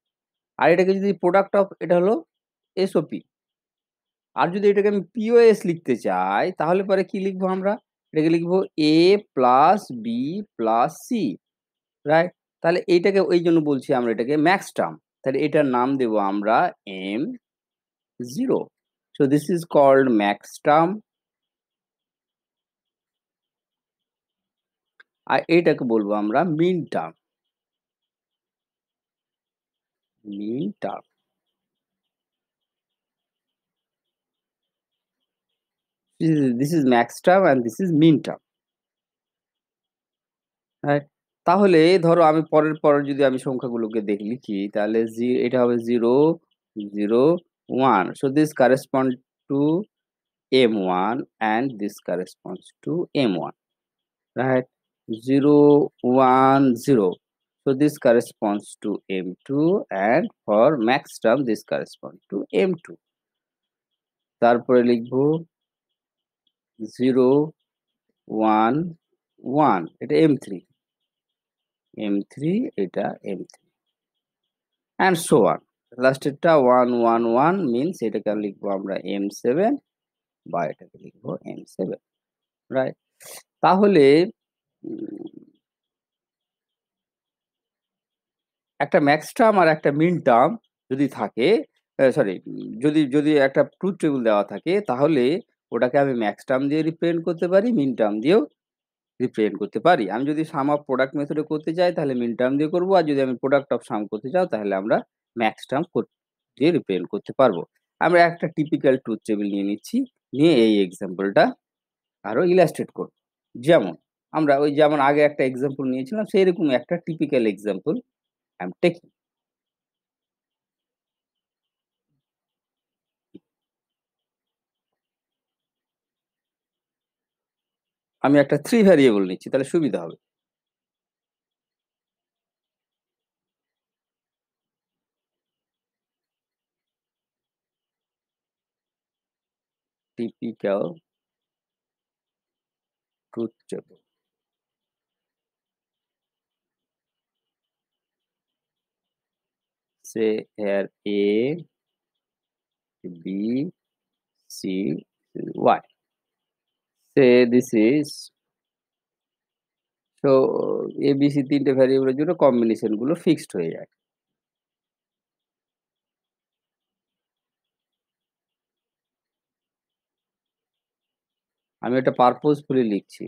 Speaker 1: আর এটাকে যদি প্রোডাক্ট অফ এটা হলো এসওপি আর যদি এটাকে আমি পিওএস লিখতে চাই তাহলে পরে কি লিখবো আমরা এটাকে লিখবো A plus B plus C right তাহলে এইটাকে ওই জন্য বলছি আমরা এটাকে ম্যাক্স টার্ম তাহলে এটার নাম দেব আমরা M zero so this is called maxterm আর এটাকে বলবো আমরা minterm mean minterm this is maxterm and this is minterm তাহলে ধরো আমি পরের পরের যদি আমি সংখ্যাগুলোকে দেখি লিখি তাহলে জি এটা হবে zero zero one so this correspond to M one and this correspond to M one right zero one zero so this corresponds to m2 and for max term this corresponds to m2 তারপরে লিখব 0 1 1 এটা m3 m3 এটা m3 and so on last লাস্টেরটা 1 1 1 means এটাকে লিখবো আমরা m7 বা এটাকে লিখবো m7 right তাহলে একটা ম্যাক্স টার্ম আর একটা মিন টার্ম যদি থাকে সরি যদি যদি একটা ট্রুথ টেবিল দেওয়া থাকে তাহলে ওটাকে আমি ম্যাক্স টার্ম দিয়ে রিপ্রেজেন্ট করতে পারি মিন টার্ম দিয়েও রিপ্রেজেন্ট করতে পারি আমি যদি সাম অফ প্রোডাক্ট মেথডে করতে চাই তাহলে মিন টার্ম দিয়ে করবো আর যদি আমি প্রোডাক্ট অফ সাম করতে চাও তাহলে আমরা ম্যাক্স টার্ম দিয়ে রিপ্রেজেন্ট করতে পারবো আমরা একটা টিপিক্যাল ট্রুথ টেবিল নিয়ে নিচ্ছি নিয়ে এই এক্সাম্পলটা আরও ইলাস্ট্রেট করব যেমন আমরা ওই যেমন আগে একটা এক্সাম্পল নিয়েছিলাম সেই রকম একটা typical example I am taking আমি একটা থ্রি ভ্যারিয়েবল নিচ্ছি তাহলে সুবিধা হবে typical truth table say here A, B, C, Y. Say this is তো এ বি সি তিনটে ভ্যারিয়েবলের জন্য কম্বিনেশনগুলো ফিক্সড হয়ে যায় আমি এটা পারপোজফুলি লিখছি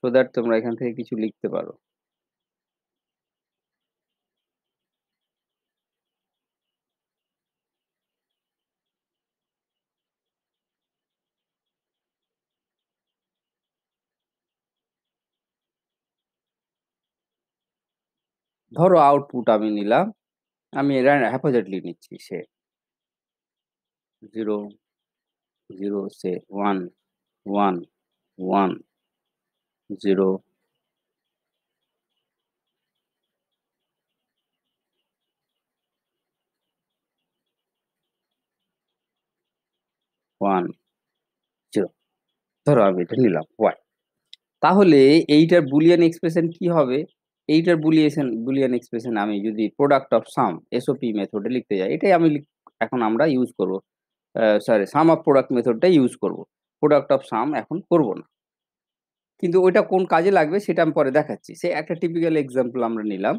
Speaker 1: সো দ্যাট তোমরা এখান থেকে কিছু লিখতে পারো ধরো আউটপুট আমি নিলাম আমি এরা হ্যাপোজেটলি নিচ্ছি say zero zero say one one one zero one zero ধরো আমি এটা নিলাম ওয়াই তাহলে এইটার বুলিয়ান এক্সপ্রেশন কি হবে এইটার বুলিয়েশন বুলিয়ান এক্সপ্রেশন আমি যদি প্রোডাক্ট অফ সাম এসওপি মেথডে লিখতে যাই এটাই আমি এখন আমরা ইউজ করব সরি সাম অফ প্রোডাক্ট মেথডটা ইউজ করব প্রোডাক্ট অফ সাম এখন করব না কিন্তু ওইটা কোন কাজে লাগবে সেটা আমি পরে দেখাচ্ছি সে একটা টিপিক্যাল এক্সাম্পল আমরা নিলাম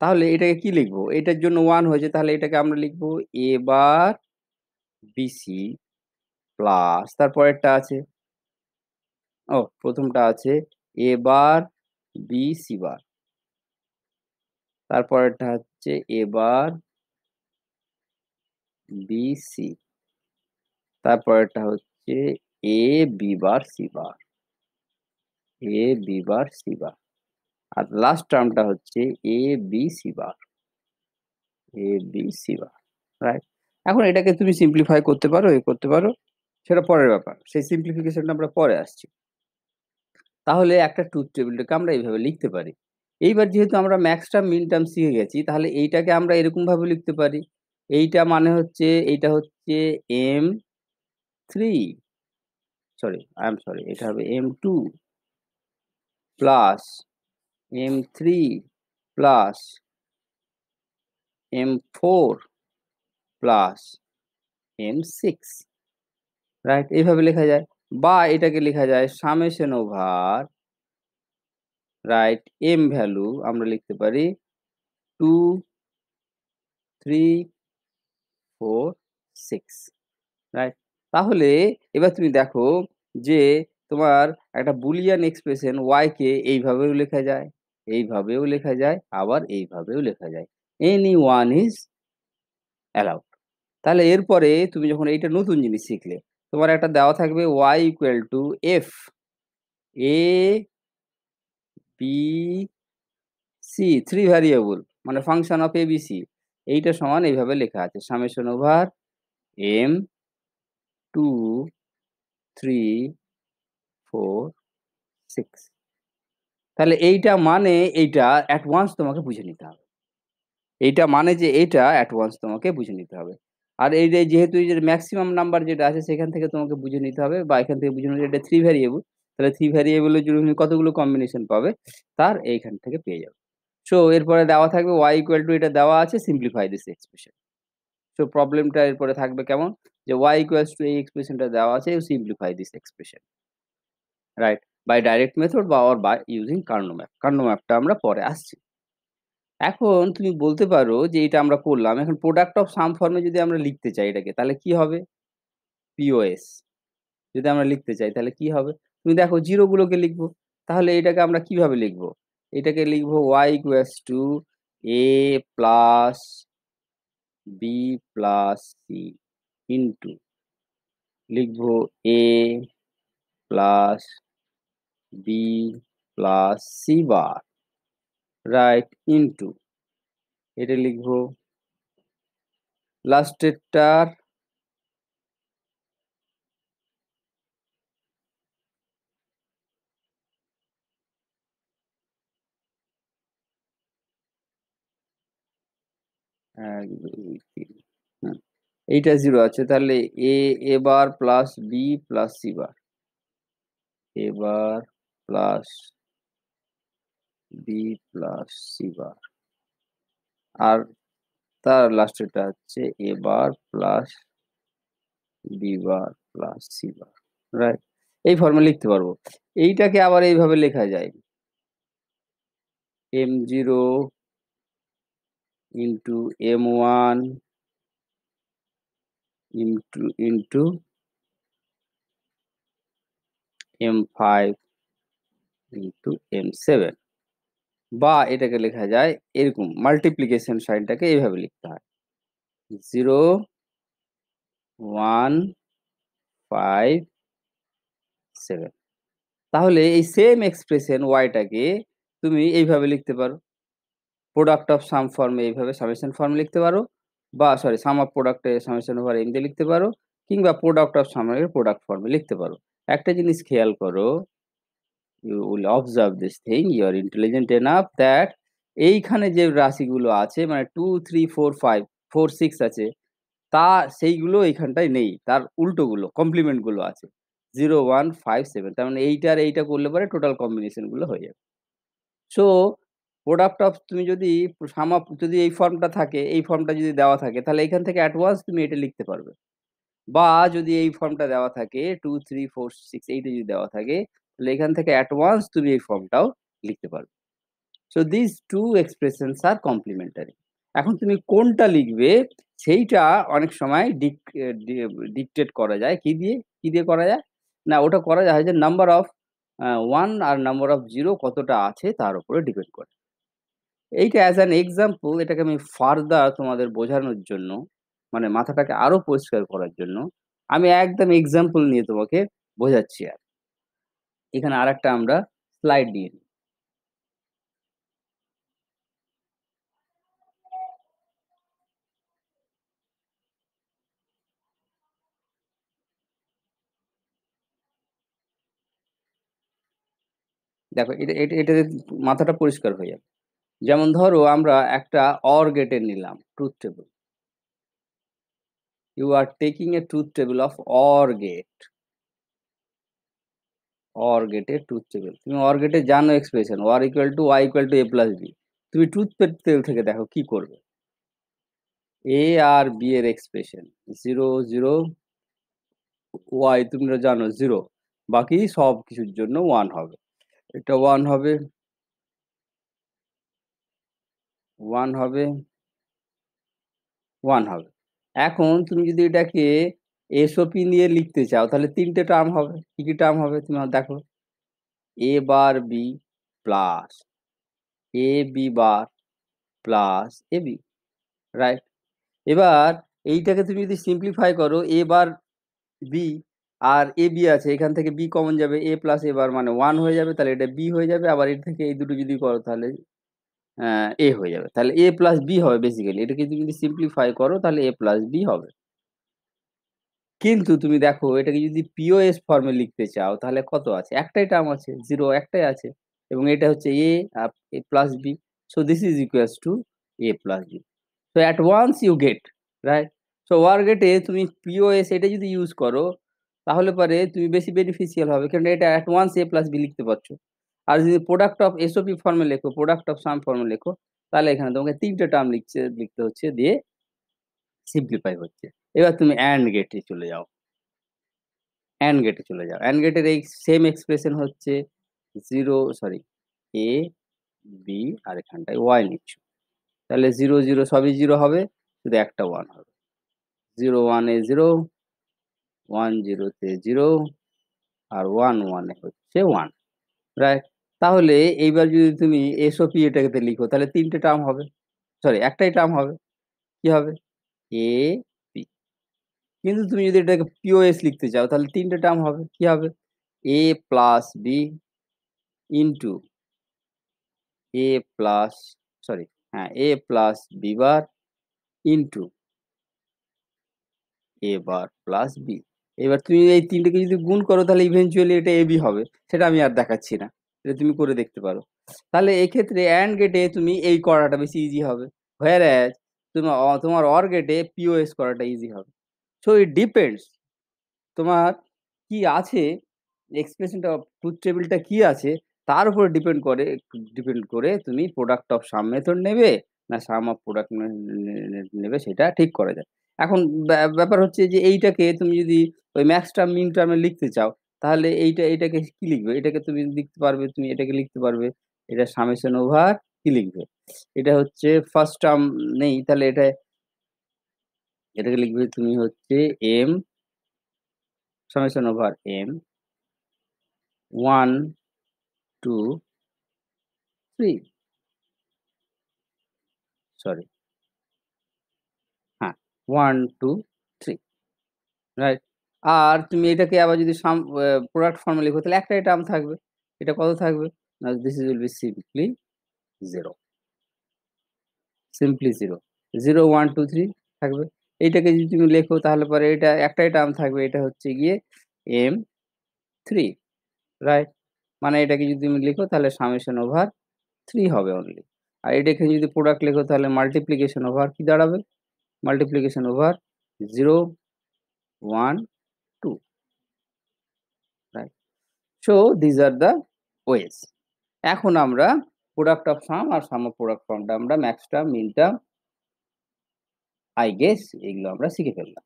Speaker 1: তাহলে এটাকে কি লিখবো এটার জন্য ওয়ান হয়েছে তাহলে এটাকে আমরা লিখবো এ বার বিসি প্লাস তারপরেরটা আছে ও প্রথমটা আছে এ বার বিসি বার তারপরেরটা হচ্ছে এবার বি সি তারপরেরটা হচ্ছে A B bar C bar A B bar C bar আর লাস্ট টার্মটা হচ্ছে A B C bar A B C bar right এখন এটাকে তুমি সিম্পলিফাই করতে পারো এ করতে পারো সেটা পরের ব্যাপার সেই সিম্পলিফিকেশনটা আমরা পরে আসছি তাহলে একটা ট্রুথ টেবিলটাকে আমরা এইভাবে লিখতে পারি এইবার যেহেতু আমরা ম্যাক্স টার্ম মিন টার্ম শিখে গেছি তাহলে এইটাকে আমরা এরকম ভাবে লিখতে পারি এইটা মানে হচ্ছে এইটা হচ্ছে M three sorry I am sorry এটা হবে M two plus M three plus M four plus M six right এইভাবে লেখা যায় বা এটাকে লেখা যায় summation over right M value আমরা লিখতে পারি two three four six right তাহলে এবার তুমি দেখো যে তোমার একটা বুলিয়ান এক্সপ্রেশন ওয়াই কে এইভাবেও লেখা যায় এইভাবেও লেখা যায় আবার এইভাবেও লেখা যায় এনি ওয়ান ইজ অ্যালাউড তাহলে এরপরে তুমি যখন এইটা নতুন জিনিস শিখলে তোমার একটা দেওয়া থাকবে Y equal to F A B C three variable মানে function of A B C এইটা সমান এইভাবে লেখা আছে summation over M two three four six তাহলে এইটা মানে এইটা অ্যাডভান্স তোমাকে বুঝে নিতে হবে এইটা মানে যে এইটা অ্যাডভান্স তোমাকে বুঝে নিতে হবে আর এই যেহেতু ম্যাক্সিমাম নাম্বার যেটা আছে সেখান থেকে তোমাকে বুঝে নিতে হবে বা এখান থেকে বুঝে নিতে এটা থ্রি ভ্যারিয়েবল তাহলে থ্রি ভ্যারিয়েবলের জন্য তুমি কতগুলো কম্বিনেশন পাবে তার এইখান থেকে পেয়ে যাবে সো এরপরে দেওয়া থাকবে ওয়াই ইকুয়াল টু এটা দেওয়া আছে সিম্পলিফাই দিস এক্সপ্রেশন সো প্রবলেমটা এরপরে থাকবে কেমন যে ওয়াই ইকুয়াল টু এই এক্সপ্রেশনটা দেওয়া আছে simplify this expression right by direct method বা or by using Karnaugh map Karnaugh ম্যাপটা আমরা পরে আসছি এখন তুমি বলতে পারো যে এটা আমরা করলাম এখন প্রোডাক্ট অফ সাম ফর্মে যদি আমরা লিখতে চাই এটাকে তাহলে কি হবে পিওএস যদি আমরা লিখতে চাই তাহলে কি হবে তুমি দেখো জিরো গুলোকে লিখবো তাহলে এটাকে আমরা কিভাবে লিখবো এটাকে লিখবো Y equals to A plus B plus C into লিখবো A plus B plus C bar right into এটা লিখবো লাস্টেরটার হ্যাঁ, এইটা জিরো আছে তাহলে এ এবার plus B plus C bar A plus B plus C bar আর তার লাস্টেরটা হচ্ছে A bar plus B bar plus C bar right এই ফর্মে লিখতে পারবো এইটাকে আবার এইভাবে লেখা যায় M zero into M one into into M five into M seven বা এটাকে লেখা যায় এরকম মাল্টিপ্লিকেশন সাইনটাকে এইভাবে লিখতে হয় জিরো ওয়ান ফাইভ সেভেন তাহলে এই সেম এক্সপ্রেশন ওয়াইটাকে তুমি এইভাবে লিখতে পারো প্রোডাক্ট অফ সাম ফর্মে এইভাবে সামেশন ফর্ম লিখতে পারো বা সরি সাম অফ প্রোডাক্টে সামেশন ওভার এম দিয়ে লিখতে পারো কিংবা প্রোডাক্ট অফ সামের প্রোডাক্ট ফর্মে লিখতে পারো একটা জিনিস খেয়াল করো you will observe this thing you're intelligent enough that এইখানে যে রাশিগুলো আছে মানে two three four five four six আছে তা সেইগুলো এইখানটায় নেই তার উল্টোগুলো কমপ্লিমেন্টগুলো আছে জিরো ওয়ান ফাইভ সেভেন তার মানে এইটার এইটা করলে পরে টোটাল কম্বিনেশনগুলো হয়ে যাবে সো প্রোডাক্ট অফ তুমি যদি সাম যদি এই ফর্মটা থাকে এই ফর্মটা যদি দেওয়া থাকে তাহলে এখান থেকে অ্যাডভান্স তুমি এটা লিখতে পারবে বা যদি এই ফর্মটা দেওয়া থাকে টু থ্রি ফোর সিক্স এইটা যদি দেওয়া থাকে তাহলে এখান থেকে অ্যাডভান্স তুমি এই ফর্মটাও লিখতে পারবে so this two expressions are complementary এখন তুমি কোনটা লিখবে সেইটা অনেক সময় ডিকটেট করা যায় কি দিয়ে কি দিয়ে করা যায় না ওটা করা যায় যে নাম্বার অফ ওয়ান আর নাম্বার অফ জিরো কতটা আছে তার উপরে ডিপেন্ড করে এইটা অ্যাজ অ্যান এক্সাম্পল এটাকে আমি ফার্দার তোমাদের বোঝানোর জন্য মানে মাথাটাকে আরো পরিষ্কার করার জন্য আমি একদম এক্সাম্পল নিয়ে তোমাকে বোঝাচ্ছি আর এখানে আর একটা আমরা স্লাইড নিয়ে নিই দেখো এটা এটা এটা মাথাটা পরিষ্কার হয়ে যাবে যেমন ধরো আমরা একটা অর গেটের নিলাম truth table you are taking a truth table of or gate or গেটের ট্রুথ টেবিল তুমি অর গেটে জানো expression or equal to Y equal to A plus B তুমি ট্রুথ টেবিল থেকে দেখো কি করবে এ আর বি এর এক্সপ্রেশন জিরো জিরো ওয়াই তুমি জানো জিরো বাকি সব কিছুর জন্য ওয়ান হবে এটা ওয়ান হবে ওয়ান হবে ওয়ান হবে এখন তুমি যদি এটাকে এসওপি নিয়ে লিখতে চাও তাহলে তিনটে টার্ম হবে কী কী টার্ম হবে তুমি দেখো A bar B plus A B bar plus A B right এবার এইটাকে তুমি যদি সিম্পলিফাই করো এ বার বি আর এ বি আছে এখান থেকে বি কমন যাবে এ প্লাস এবার মানে ওয়ান হয়ে যাবে তাহলে এটা বি হয়ে যাবে আবার এর থেকে এই দুটো যদি করো তাহলে এ হয়ে যাবে তাহলে এ প্লাস বি হবে বেসিক্যালি এটাকে তুমি যদি সিম্পলিফাই করো তাহলে এ প্লাস বি হবে কিন্তু তুমি দেখো এটাকে যদি পিওএস ফর্মে লিখতে চাও তাহলে কত আছে একটাই টার্ম আছে জিরো একটাই আছে এবং এটা হচ্ছে A A plus B so this is equal to A plus B so at once you get right so or গেটে তুমি পিওএস এটা যদি ইউজ করো তাহলে পরে তুমি বেশি বেনিফিশিয়াল হবে কারণ এটা at once A plus B লিখতে পারছো আর যদি প্রোডাক্ট অফ এসওপি ফর্মে লেখো প্রোডাক্ট অফ সাম ফর্মে লেখো তাহলে এখানে তোমাকে তিনটে টার্ম লিখছে লিখতে হচ্ছে দিয়ে সিম্পলিফাই হচ্ছে এবার তুমি অ্যান্ড গেটে চলে যাও অ্যান্ড গেটে চলে যাও অ্যান্ড গেটের এই সেম এক্সপ্রেশন হচ্ছে জিরো সরি এ বি আর এখানটায় ওয়াই নিচ্ছ তাহলে জিরো জিরো সবই জিরো হবে শুধু একটা ওয়ান হবে জিরো ওয়ান এ জিরো ওয়ান জিরোতে জিরো আর ওয়ান ওয়ানে হচ্ছে ওয়ান রাইট তাহলে এইবার যদি তুমি এসওপি এটাকে লিখো তাহলে তিনটে টার্ম হবে সরি একটাই টার্ম হবে কি হবে এ পি কিন্তু তুমি যদি এটাকে পিওএস লিখতে চাও তাহলে তিনটে টার্ম হবে কি হবে A plus B into A plus sorry হ্যাঁ A plus B bar into A bar plus B এবার তুমি এই তিনটেকে যদি গুণ করো তাহলে ইভেনচুয়ালি এটা এবি হবে সেটা আমি আর দেখাচ্ছি না এটা তুমি করে দেখতে পারো তাহলে এক্ষেত্রে অ্যান্ড গেটে তুমি এই করাটা বেশি ইজি হবে হোয়ার অ্যাজ তোমার তোমার অর গেটে পিওএস করাটা ইজি হবে সো ইট ডিপেন্ডস তোমার কি আছে এক্সপ্রেশনটা ট্রুথ টেবিলটা কি আছে তার উপরে ডিপেন্ড করে ডিপেন্ড করে তুমি প্রোডাক্ট অফ সাম মেথড নেবে না সাম অফ প্রোডাক্ট নেবে সেটা ঠিক করা যায় এখন ব্যাপার হচ্ছে যে এইটাকে তুমি যদি ওই ম্যাক্স টার্ম মিন টার্মে লিখতে চাও তাহলে এইটা এটাকে কি লিখবে এটাকে তুমি লিখতে পারবে তুমি এটাকে লিখতে পারবে এটা সামেশন ওভার কি লিখবে এটা হচ্ছে ফার্স্ট টার্ম নেই তাহলে এটা এটাকে লিখবে তুমি হচ্ছে M summation over M one two three sorry হ্যাঁ ওয়ান টু থ্রি রাইট আর তুমি এটাকে আবার যদি সাম প্রোডাক্ট ফর্মে লিখো তাহলে একটাই টার্ম থাকবে এটা কত থাকবে না this is will be simply zero simply zero zero one two three থাকবে এইটাকে যদি তুমি লেখো তাহলে পরে এটা একটাই টার্ম থাকবে এটা হচ্ছে গিয়ে এম থ্রি রাইট মানে এটাকে যদি তুমি লিখো তাহলে সামেশন ওভার থ্রি হবে অনলি আর এটাকে যদি প্রোডাক্ট লেখো তাহলে মাল্টিপ্লিকেশন ওভার কি দাঁড়াবে multiplication over zero one so these are the ways এখন আমরা প্রোডাক্ট অফ ফার্ম আর সাম অফ প্রোডাক্ট টা আমরা max term mean term I guess এগুলো আমরা শিখে ফেললাম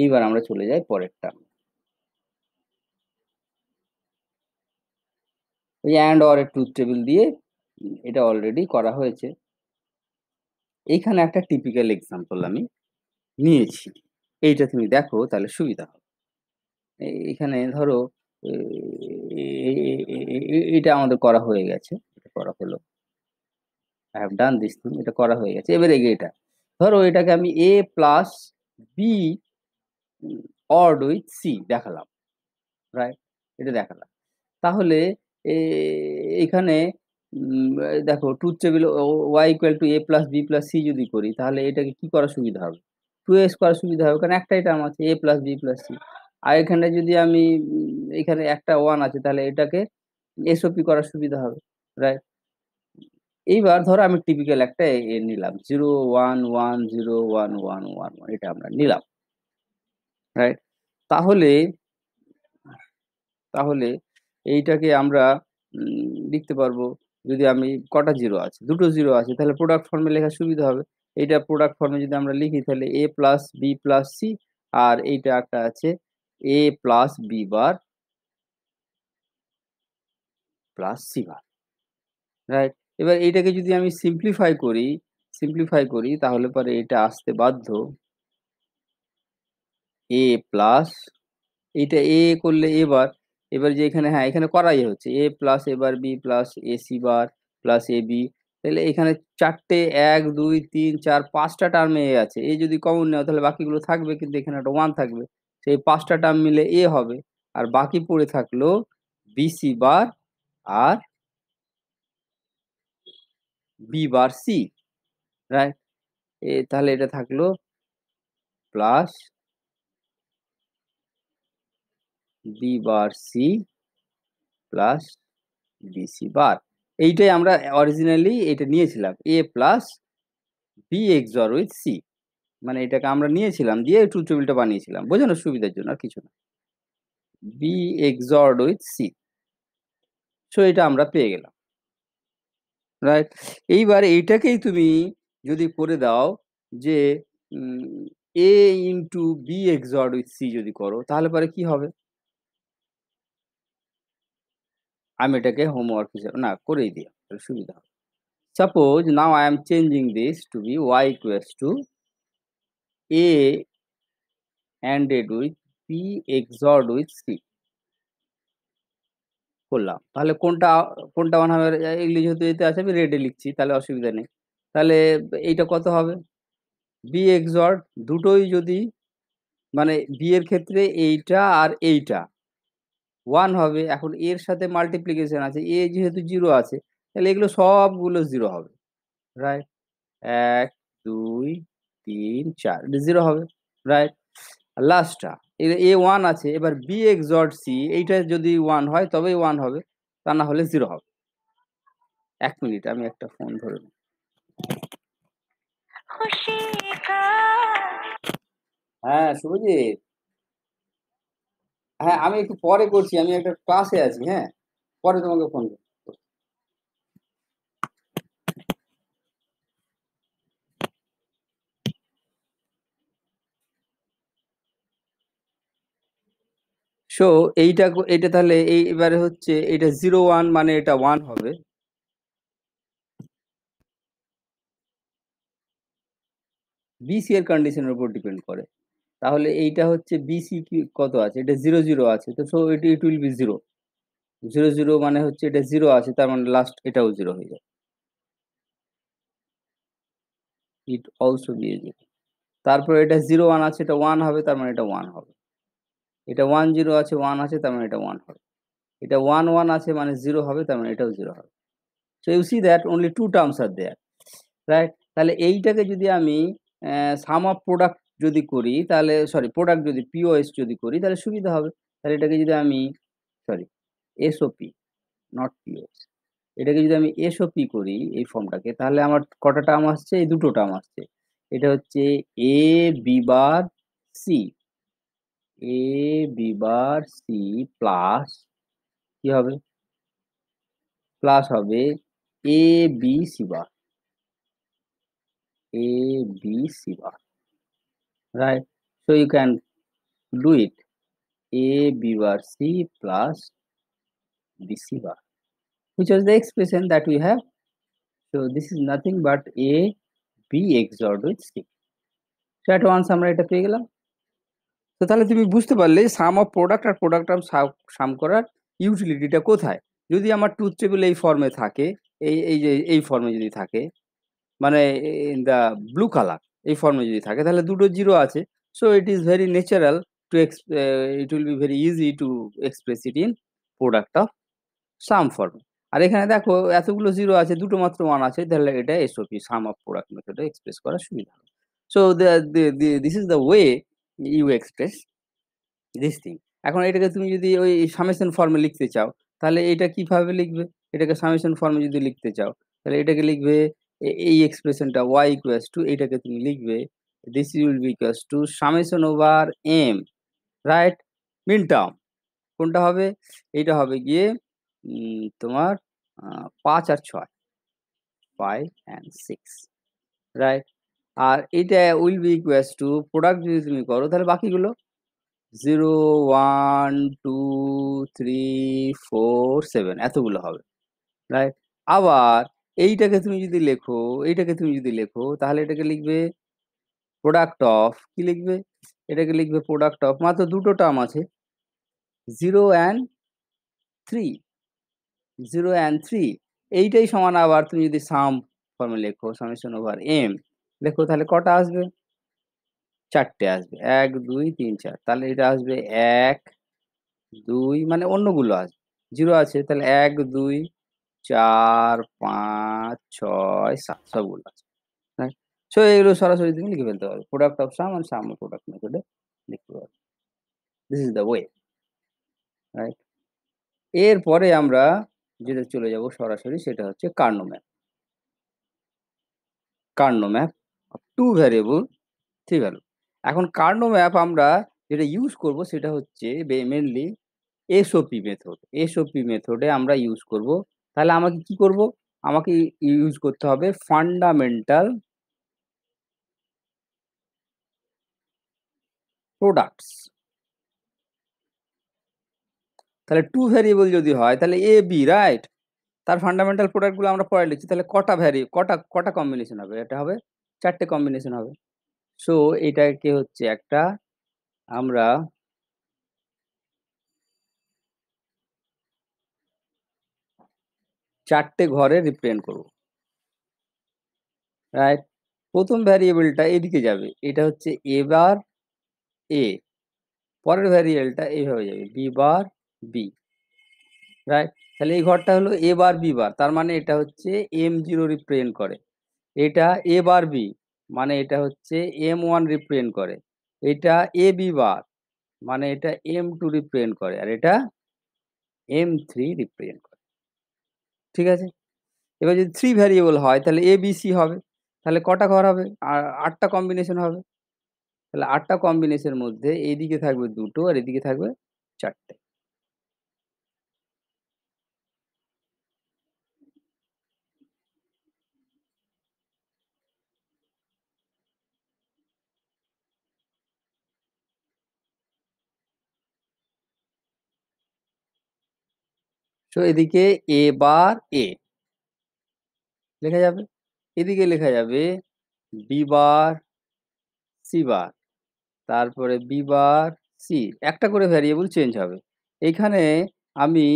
Speaker 1: এইবার আমরা চলে যাই পরের টার্ম ওই অ্যান্ড অর এর টুথ টেবিল দিয়ে এটা অলরেডি করা হয়েছে এইখানে একটা টিপিক্যাল এক্সাম্পল আমি নিয়েছি এইটা তুমি দেখো তাহলে সুবিধা হবে এখানে ধরো এটা আমাদের করা হয়ে গেছে এটা করা হলো I have done this thing এটা করা হয়ে গেছে এবার এগে এটা ধরো এটাকে আমি A plus B ORed with C দেখালাম রাইট এটা দেখালাম তাহলে এখানে দেখো টু table Y equal to A plus B plus C যদি করি তাহলে এটাকে কি করা সুবিধা হবে টু এ স্কোয়ার সুবিধা হবে কারণ একটাই টার্ম আছে A plus B plus C আর এখানে যদি আমি এখানে একটা ওয়ান আছে তাহলে এটাকে এসওপি করার সুবিধা হবে রাইট এইবার ধরো আমি টিপিক্যাল একটা এ নিলাম zero one one zero one one one one এটা আমরা নিলাম রাইট তাহলে তাহলে এইটাকে আমরা লিখতে পারবো যদি আমি কটা জিরো আছে দুটো জিরো আছে তাহলে প্রোডাক্ট ফর্মে লেখার সুবিধা হবে এটা প্রোডাক্ট ফর্মে যদি আমরা লিখি তাহলে A plus B plus C আর এইটা একটা আছে A plus B bar plus C bar right এবার এটাকে যদি আমি সিম্পলিফাই করি সিম্পলিফাই করি তাহলে পরে এটা আসতে বাধ্য এ প্লাস এটা এ করলে এবার এবার যে এখানে হ্যাঁ এখানে করাই হচ্ছে এ প্লাস এবার B plus A C bar plus A B তাহলে এখানে চারটে এক দুই তিন চার পাঁচটা টার্মে এ আছে এ যদি কমন নেওয়া তাহলে বাকিগুলো থাকবে কিন্তু এখানে একটা ওয়ান থাকবে সেই পাঁচটা টার্ম মিলে এ হবে আর বাকি পড়ে থাকলো বিসি বার আর বি বার সি রাইট এ তাহলে এটা থাকলো plus B bar C plus BC bar এইটাই আমরা অরিজিনালি এটা নিয়েছিলাম A plus B XOR with C মানে এটাকে আমরা নিয়েছিলাম দিয়ে ট্রুথ টেবিলটা বানিয়েছিলাম বোঝানোর সুবিধার জন্য আর কিছু না B XORed with C so এটা আমরা পেয়ে গেলাম রাইট এইবার এইটাকেই তুমি যদি করে দাও যে A into B XORed with C যদি করো তাহলে পরে কি হবে আমি এটাকে হোমওয়ার্ক হিসেবে না করেই দিই তাহলে সুবিধা হবে suppose now I am changing this to B Y equals to A ANDed with B XORed with C করলাম তাহলে কোনটা কোনটা ওয়ান হবে ইংলিশ হতে যেতে আছে আমি রেডে লিখছি তাহলে অসুবিধা নেই তাহলে এইটা কত হবে বি এক্সড দুটোই যদি মানে বিয়ের ক্ষেত্রে এইটা আর এইটা ওয়ান হবে এখন এর সাথে মাল্টিপ্লিকেশন আছে এ যেহেতু জিরো আছে তাহলে এগুলো সবগুলো জিরো হবে রাইট এক দুই তিন চার জিরো হবে রাইট লাস্টটা এ ওয়ান আছে এবার বি এক্স সি এইটা যদি ওয়ান হয় তবেই ওয়ান হবে তা না হলে জিরো হবে এক মিনিট আমি একটা ফোন ধরে নিই হ্যাঁ শুভজিৎ হ্যাঁ আমি একটু পরে করছি আমি একটা ক্লাসে আছি হ্যাঁ পরে তোমাকে ফোন করবো সো এইটা এটা তাহলে এই এবারে হচ্ছে এটা জিরো ওয়ান মানে এটা ওয়ান হবে বিসি এর কন্ডিশনের উপর ডিপেন্ড করে তাহলে এইটা হচ্ছে বিসি কত আছে এটা জিরো জিরো আছে তো সো এটা it will be zero zero zero মানে হচ্ছে এটা জিরো আছে তার মানে লাস্ট এটাও জিরো হয়ে যাবে ইট অলসো বি তারপরে তারপর এটা জিরো ওয়ান আছে এটা ওয়ান হবে তার মানে এটা ওয়ান হবে এটা ওয়ান জিরো আছে ওয়ান আছে তার মানে এটা ওয়ান হবে এটা ওয়ান ওয়ান আছে মানে জিরো হবে তার মানে এটাও জিরো হবে so you see that only two terms are there right তাহলে এইটাকে যদি আমি সাম অফ প্রোডাক্ট যদি করি তাহলে সরি প্রোডাক্ট যদি পিওএস যদি করি তাহলে সুবিধা হবে তাহলে এটাকে যদি আমি সরি এসওপি নট পিওএস এটাকে যদি আমি এসওপি করি এই ফর্মটাকে তাহলে আমার কটা টার্ম আসছে এই দুটো টার্ম আসছে এটা হচ্ছে A B bar C A B bar C plus কি হবে প্লাস হবে A B C bar A B C bar right so you can do it a b bar c plus B C bar which was the expression that we have so this is nothing but a b XOR with c so at once আমরা এটা পেয়ে গেলাম তো তাহলে তুমি বুঝতে পারলে sum of product আর প্রোডাক্ট টার্ম সাম করার ইউটিলিটিটা কোথায় যদি আমার ট্রুথ টেবিল এই ফর্মে থাকে এই এই যে এই ফর্মে যদি থাকে মানে ইন দ্য ব্লু কালার এই ফর্মে যদি থাকে তাহলে দুটো জিরো আছে so it is very natural to it will be very easy to express it in product of sum form আর এখানে দেখো এতগুলো জিরো আছে দুটো মাত্র ওয়ান আছে তাহলে এটা SOP sum of product method express করার সুবিধা হবে so this is the way you express this thing এখন এটাকে তুমি যদি ওই সামেশন ফর্মে লিখতে চাও তাহলে এটা কিভাবে লিখবে এটাকে সামেশন ফর্মে যদি লিখতে চাও তাহলে এটাকে লিখবে এই এক্সপ্রেশনটা ওয়াই ইকুয়াস টু এইটাকে তুমি লিখবে this will be equals to summation over M right min term কোনটা হবে এইটা হবে গিয়ে তোমার পাঁচ আর ছয় ফাইভ অ্যান্ড সিক্স রাইট আর এটা will be equals to product যদি তুমি করো তাহলে বাকিগুলো zero one two three four seven এতগুলো হবে রাইট আবার এইটাকে তুমি যদি লেখো এইটাকে তুমি যদি লেখো তাহলে এটাকে লিখবে প্রোডাক্ট অফ কি লিখবে এটাকে লিখবে প্রোডাক্ট অফ মাত্র দুটো টার্ম আছে zero and three zero and three এইটাই সমান আবার তুমি যদি সাম ফর্মে লেখো সামেশন ওভার এম লেখো তাহলে কটা আসবে চারটে আসবে এক দুই তিন চার তাহলে এটা আসবে এক দুই মানে অন্যগুলো আসবে জিরো আছে তাহলে এক দুই চার পাঁচ ছয় সাত সবগুলো আছে সো হ্যাঁ? এগুলো সরাসরি তুমি লিখে ফেলতে পারো product of sum and sum product মেথডে লিখতে পারবে this is the way right এরপরে আমরা যেটা চলে যাব সরাসরি সেটা হচ্ছে Karnaugh map Karnaugh map two variable three value এখন কার্নো ম্যাপ আমরা যেটা ইউজ করব সেটা হচ্ছে মেনলি এসওপি মেথড এসওপি মেথডে আমরা ইউজ করব তাহলে আমাকে কি করব আমাকে ইউজ করতে হবে ফান্ডামেন্টাল প্রোডাক্টস তাহলে টু ভ্যারিয়েবল যদি হয় তাহলে এ বি রাইট তার ফান্ডামেন্টাল প্রোডাক্টগুলো আমরা পরে লিখছি তাহলে কটা ভ্যারি কটা কটা কম্বিনেশন হবে এটা হবে চারটে কম্বিনেশন হবে সো এটাকে হচ্ছে একটা আমরা চারটে ঘরে রিপ্রেজেন্ট করব রাইট প্রথম ভ্যারিয়েবলটা এদিকে যাবে এটা হচ্ছে এ বার এ পরের ভ্যারিয়েবলটা এইভাবে যাবে বি বার বি রাইট তাহলে এই ঘরটা হলো এ বার বি বার তার মানে এটা হচ্ছে এম জিরো রিপ্রেজেন্ট করে এটা এ বার বি মানে এটা হচ্ছে এম ওয়ান রিপ্রেজেন্ট করে এটা এ বি বার মানে এটা এম টু রিপ্রেজেন্ট করে আর এটা এম থ্রি রিপ্রেজেন্ট ঠিক আছে এবার যদি থ্রি ভ্যারিয়েবল হয় তাহলে এ বি সি হবে তাহলে কটা ঘর হবে আর আটটা কম্বিনেশন হবে তাহলে আটটা কম্বিনেশনের মধ্যে এইদিকে থাকবে দুটো আর এদিকে থাকবে চারটে সো এদিকে এ বার এ লেখা যাবে এদিকে লেখা যাবে বি বার সি বার তারপরে বি বার সি একটা করে ভ্যারিয়েবল চেঞ্জ হবে এখানে আমি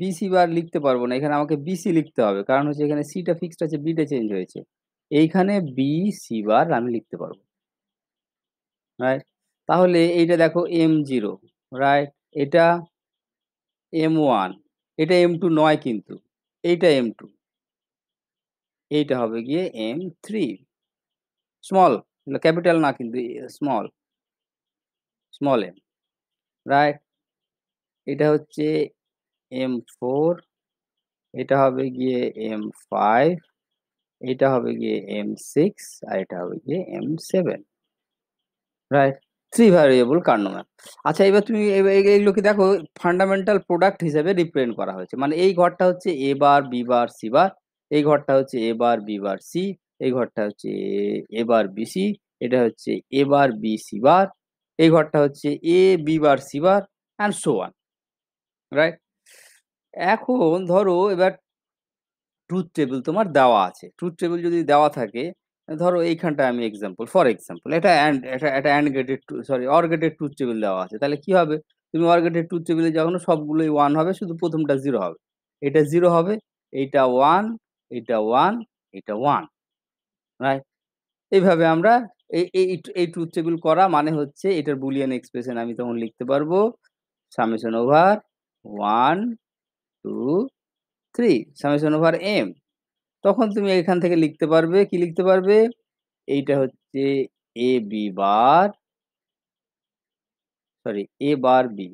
Speaker 1: বিসি বার লিখতে পারবো না এখানে আমাকে বিসি লিখতে হবে কারণ হচ্ছে এখানে সিটা ফিক্সড আছে বিটা চেঞ্জ হয়েছে এইখানে বি সি বার আমি লিখতে পারবো রাইট তাহলে এইটা দেখো এম জিরো রাইট এটা এম ওয়ান এটা এম টু নয় কিন্তু এইটা এম টু এইটা হবে গিয়ে এম থ্রি স্মল ক্যাপিটাল না কিন্তু স্মল স্মল এম রাইট এটা হচ্ছে এম ফোর এটা হবে গিয়ে এম ফাইভ এটা হবে গিয়ে এম সিক্স আর এটা হবে গিয়ে M seven right three variable Karnaugh map আচ্ছা এবার তুমি এইগুলোকে দেখো ফান্ডামেন্টাল প্রোডাক্ট হিসেবে রিপ্রেজেন্ট করা হয়েছে মানে এই ঘরটা হচ্ছে A bar B bar C বার এই ঘরটা হচ্ছে A bar B bar C এই ঘরটা হচ্ছে এ বার বি সি এটা হচ্ছে এ বার বি সি বার এই ঘরটা হচ্ছে A B bar C bar and so one right এখন ধরো এবার ট্রুথ টেবিল তোমার দেওয়া আছে ট্রুথ টেবিল যদি দেওয়া থাকে ধরো এইখানটা আমি এক্সাম্পল ফর এক্সাম্পল এটা অ্যান্ড এটা এটা and gated to sorry or gated টু টেবিল দেওয়া আছে তাহলে কি হবে তুমি অর গেটেড টু টেবিলে যখন সবগুলোই ওয়ান হবে শুধু প্রথমটা জিরো হবে এটা জিরো হবে এইটা ওয়ান এটা ওয়ান এটা ওয়ান রাইট এইভাবে আমরা এই এই ট্রুথ টেবিল করা মানে হচ্ছে এটার বুলিয়ান এক্সপ্রেশন আমি তখন লিখতে পারবো summation over one two three summation over M তখন তুমি এখান থেকে লিখতে পারবে কি লিখতে পারবে এইটা হচ্ছে A B bar sorry A bar B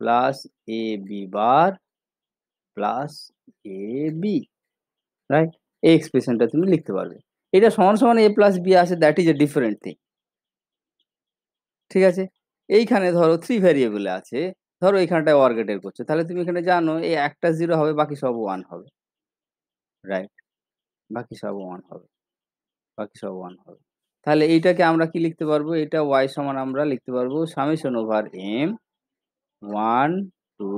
Speaker 1: plus A B bar plus A B right এই এক্সপ্রেশনটা তুমি লিখতে পারবে এটা সমান সমান এ প্লাস বি আছে that is a different thing ঠিক আছে এইখানে ধরো থ্রি ভ্যারিয়েবলে আছে ধরো এখানটায় ওয়ার্কেটের করছে তাহলে তুমি এখানে জানো এই একটা জিরো হবে বাকি সব ওয়ান হবে রাইট বাকি সব ওয়ান হবে বাকি সব ওয়ান হবে তাহলে এইটাকে আমরা কি লিখতে পারবো এটা ওয়াই সমান আমরা লিখতে পারবো summation over M one two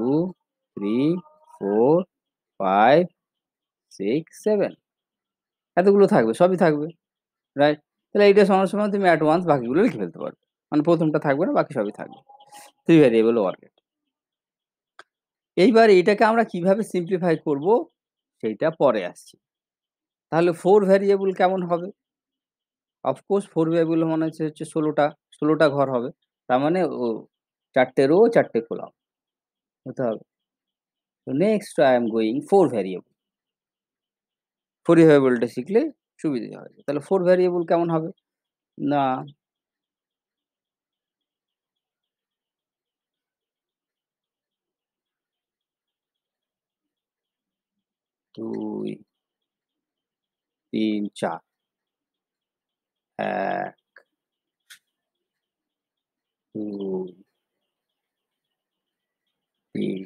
Speaker 1: three four five six seven এতগুলো থাকবে সবই থাকবে রাইট তাহলে এইটা সমান সমান তুমি অ্যাডভান্স বাকিগুলো লিখে ফেলতে পারবে মানে প্রথমটা থাকবে না বাকি সবই থাকবে থ্রি ভ্যারিয়েবল ওয়ার্কেট এইবার এটাকে আমরা কিভাবে সিম্পলিফাই করবো সেইটা পরে আসছে তাহলে ফোর ভ্যারিয়েবল কেমন হবে অফকোর্স ফোর ভ্যারিয়েবল মনে হচ্ছে হচ্ছে ষোলোটা ষোলোটা ঘর হবে তার মানে ও চারটে রো চারটে কলাম হতে হবে তো next I am going four variable four ভ্যারিয়েবলটা শিখলে সুবিধা হয় তাহলে ফোর ভ্যারিয়েবল কেমন হবে না দুই তিন চার এক দুই তিন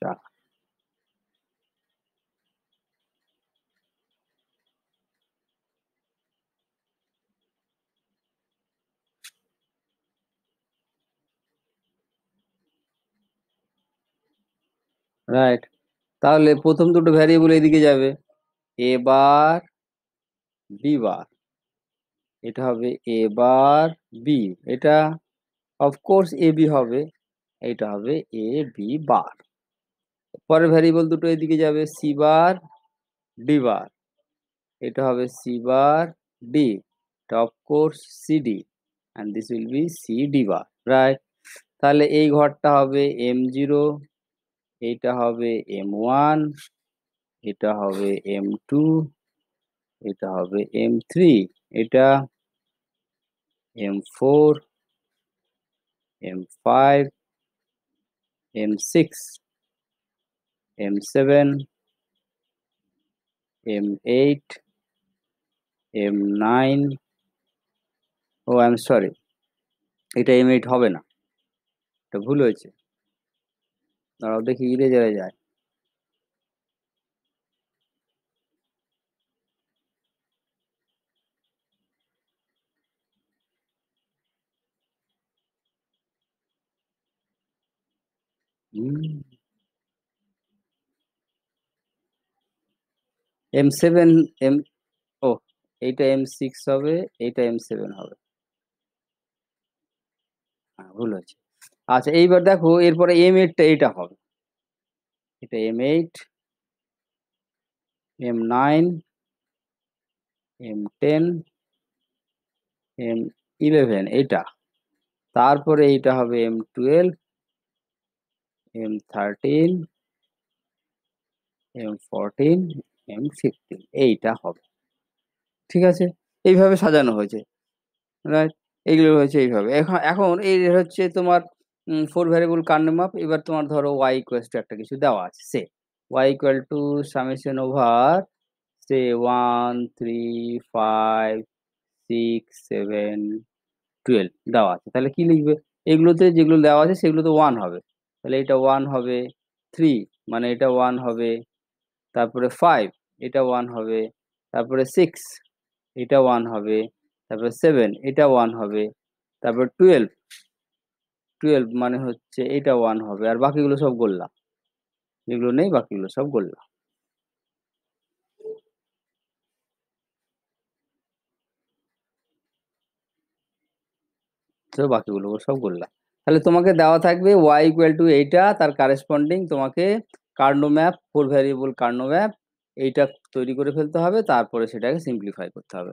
Speaker 1: চার right তাহলে প্রথম দুটো ভ্যারিয়েবল এদিকে যাবে এ বার বি বার এটা হবে এ বার বি এটা অফকোর্স এ বি হবে এটা হবে এ বি বার পরের ভ্যারিয়েবল দুটো এদিকে যাবে সি বার ডি বার এটা হবে সি বার ডি এটা of course C D and this will be C D bar right তাহলে এই ঘরটা হবে এম জিরো এটা হবে এম ওয়ান এটা হবে এম টু এটা হবে এম থ্রি এটা M four M five M six M seven M eight M nine oh I am sorry এটা এম এইট হবে না এটা ভুল হয়েছে দাঁড়াও দেখি ইরেজারে যায় এম সেভেন এম ও এইটা এম সিক্স হবে এইটা এম সেভেন হবে হ্যাঁ ভুল হয়েছে আচ্ছা এইবার দেখো এরপরে এম এইটটা এইটা হবে এটা M eight M nine M ten M eleven এইটা তারপরে এইটা হবে M twelve M thirteen M fourteen M fifteen এইটা হবে ঠিক আছে এইভাবে সাজানো হয়েছে রাইট এইগুলো হয়েছে এইভাবে এখন এখন এই হচ্ছে তোমার ফোর ভ্যারিয়েবল কান্ডম আপ এবার তোমার ধরো ওয়াই ইকুয়াল টু একটা কিছু দেওয়া আছে say Y equal to summation over say one three five six seven twelve দেওয়া আছে তাহলে কি লিখবে এগুলোতে যেগুলো দেওয়া আছে সেগুলো তো ওয়ান হবে তাহলে এটা ওয়ান হবে থ্রি মানে এটা ওয়ান হবে তারপরে ফাইভ এটা ওয়ান হবে তারপরে সিক্স এটা ওয়ান হবে তারপরে সেভেন এটা ওয়ান হবে তারপরে টুয়েলভ টুয়েলভ মানে হচ্ছে এটা ওয়ান হবে আর বাকিগুলো সব গোল্লা এগুলো নেই বাকিগুলো সব গোল্লা তো বাকিগুলো সব গোল্লা তাহলে তোমাকে দেওয়া থাকবে ওয়াই ইকুয়াল টু এইটা তার কারেসপন্ডিং তোমাকে Karnaugh map four variable Karnaugh map এইটা তৈরি করে ফেলতে হবে তারপরে সেটাকে সিম্পলিফাই করতে হবে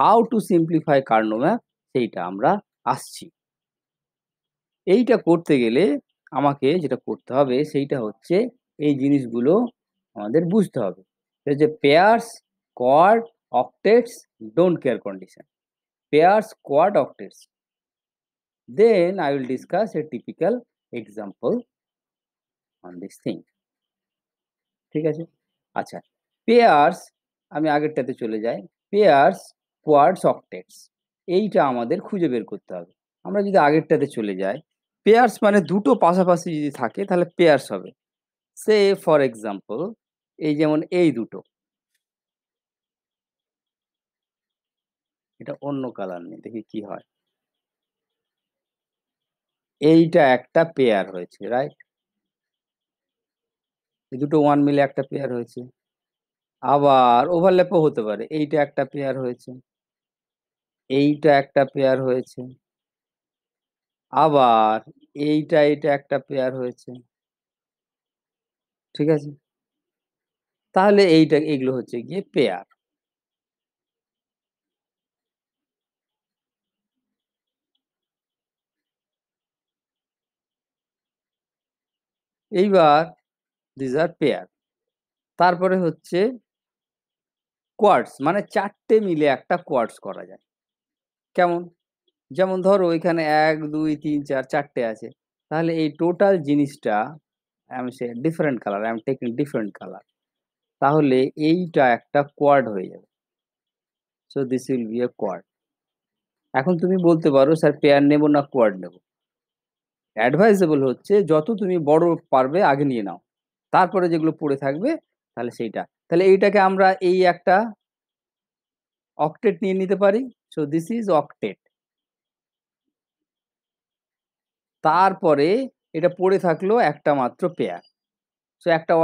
Speaker 1: how to simplify Karnaugh map সেইটা আমরা আসছি এইটা করতে গেলে আমাকে যেটা করতে হবে সেইটা হচ্ছে এই জিনিসগুলো আমাদের বুঝতে হবে যে pairs quad octets don't care condition pairs quad octets then I will discuss a typical example on this thing ঠিক আছে আচ্ছা পেয়ার্স আমি আগেরটাতে চলে যাই পেয়ার্স কোয়ার্ডস অক্টেটস এইটা আমাদের খুঁজে বের করতে হবে আমরা যদি আগেরটাতে চলে যাই পেয়ার্স মানে দুটো পাশাপাশি যদি থাকে তাহলে পেয়ার্স হবে সে ফর এক্সাম্পল এই যেমন এই দুটো এটা অন্য কালার নেই দেখি কি হয় এইটা একটা পেয়ার হয়েছে রাইট এই দুটো ওয়ান মিলে একটা পেয়ার হয়েছে আবার ওভারল্যাপও হতে পারে এইটা একটা পেয়ার হয়েছে এইটা একটা পেয়ার হয়েছে আবার এইটা এটা একটা পেয়ার হয়েছে ঠিক আছে তাহলে এইটা এগুলো হচ্ছে গিয়ে পেয়ার এইবার দিজ আর পেয়ার তারপরে হচ্ছে কোয়ার্টস মানে চারটে মিলে একটা কোয়ার্টস করা যায় কেমন যেমন ধরো ওইখানে এক দুই তিন চার চারটে আছে তাহলে এই টোটাল জিনিসটা আমি সে different colour I am taking different colour তাহলে এইটা একটা কোয়ার্ড হয়ে যাবে সো দিস উইল বি এ কোয়ার্ড এখন তুমি বলতে পারো স্যার পেয়ার নেব না কোয়ার্ড নেব অ্যাডভাইজেবল হচ্ছে যত তুমি বড় পারবে আগে নিয়ে নাও তারপরে যেগুলো পড়ে থাকবে তাহলে সেইটা তাহলে এইটাকে আমরা এই একটা অকটেট নিয়ে নিতে পারি সো দিস ইজ অকটেট তারপরে এটা পড়ে থাকলো একটা মাত্র পেয়ার সো একটা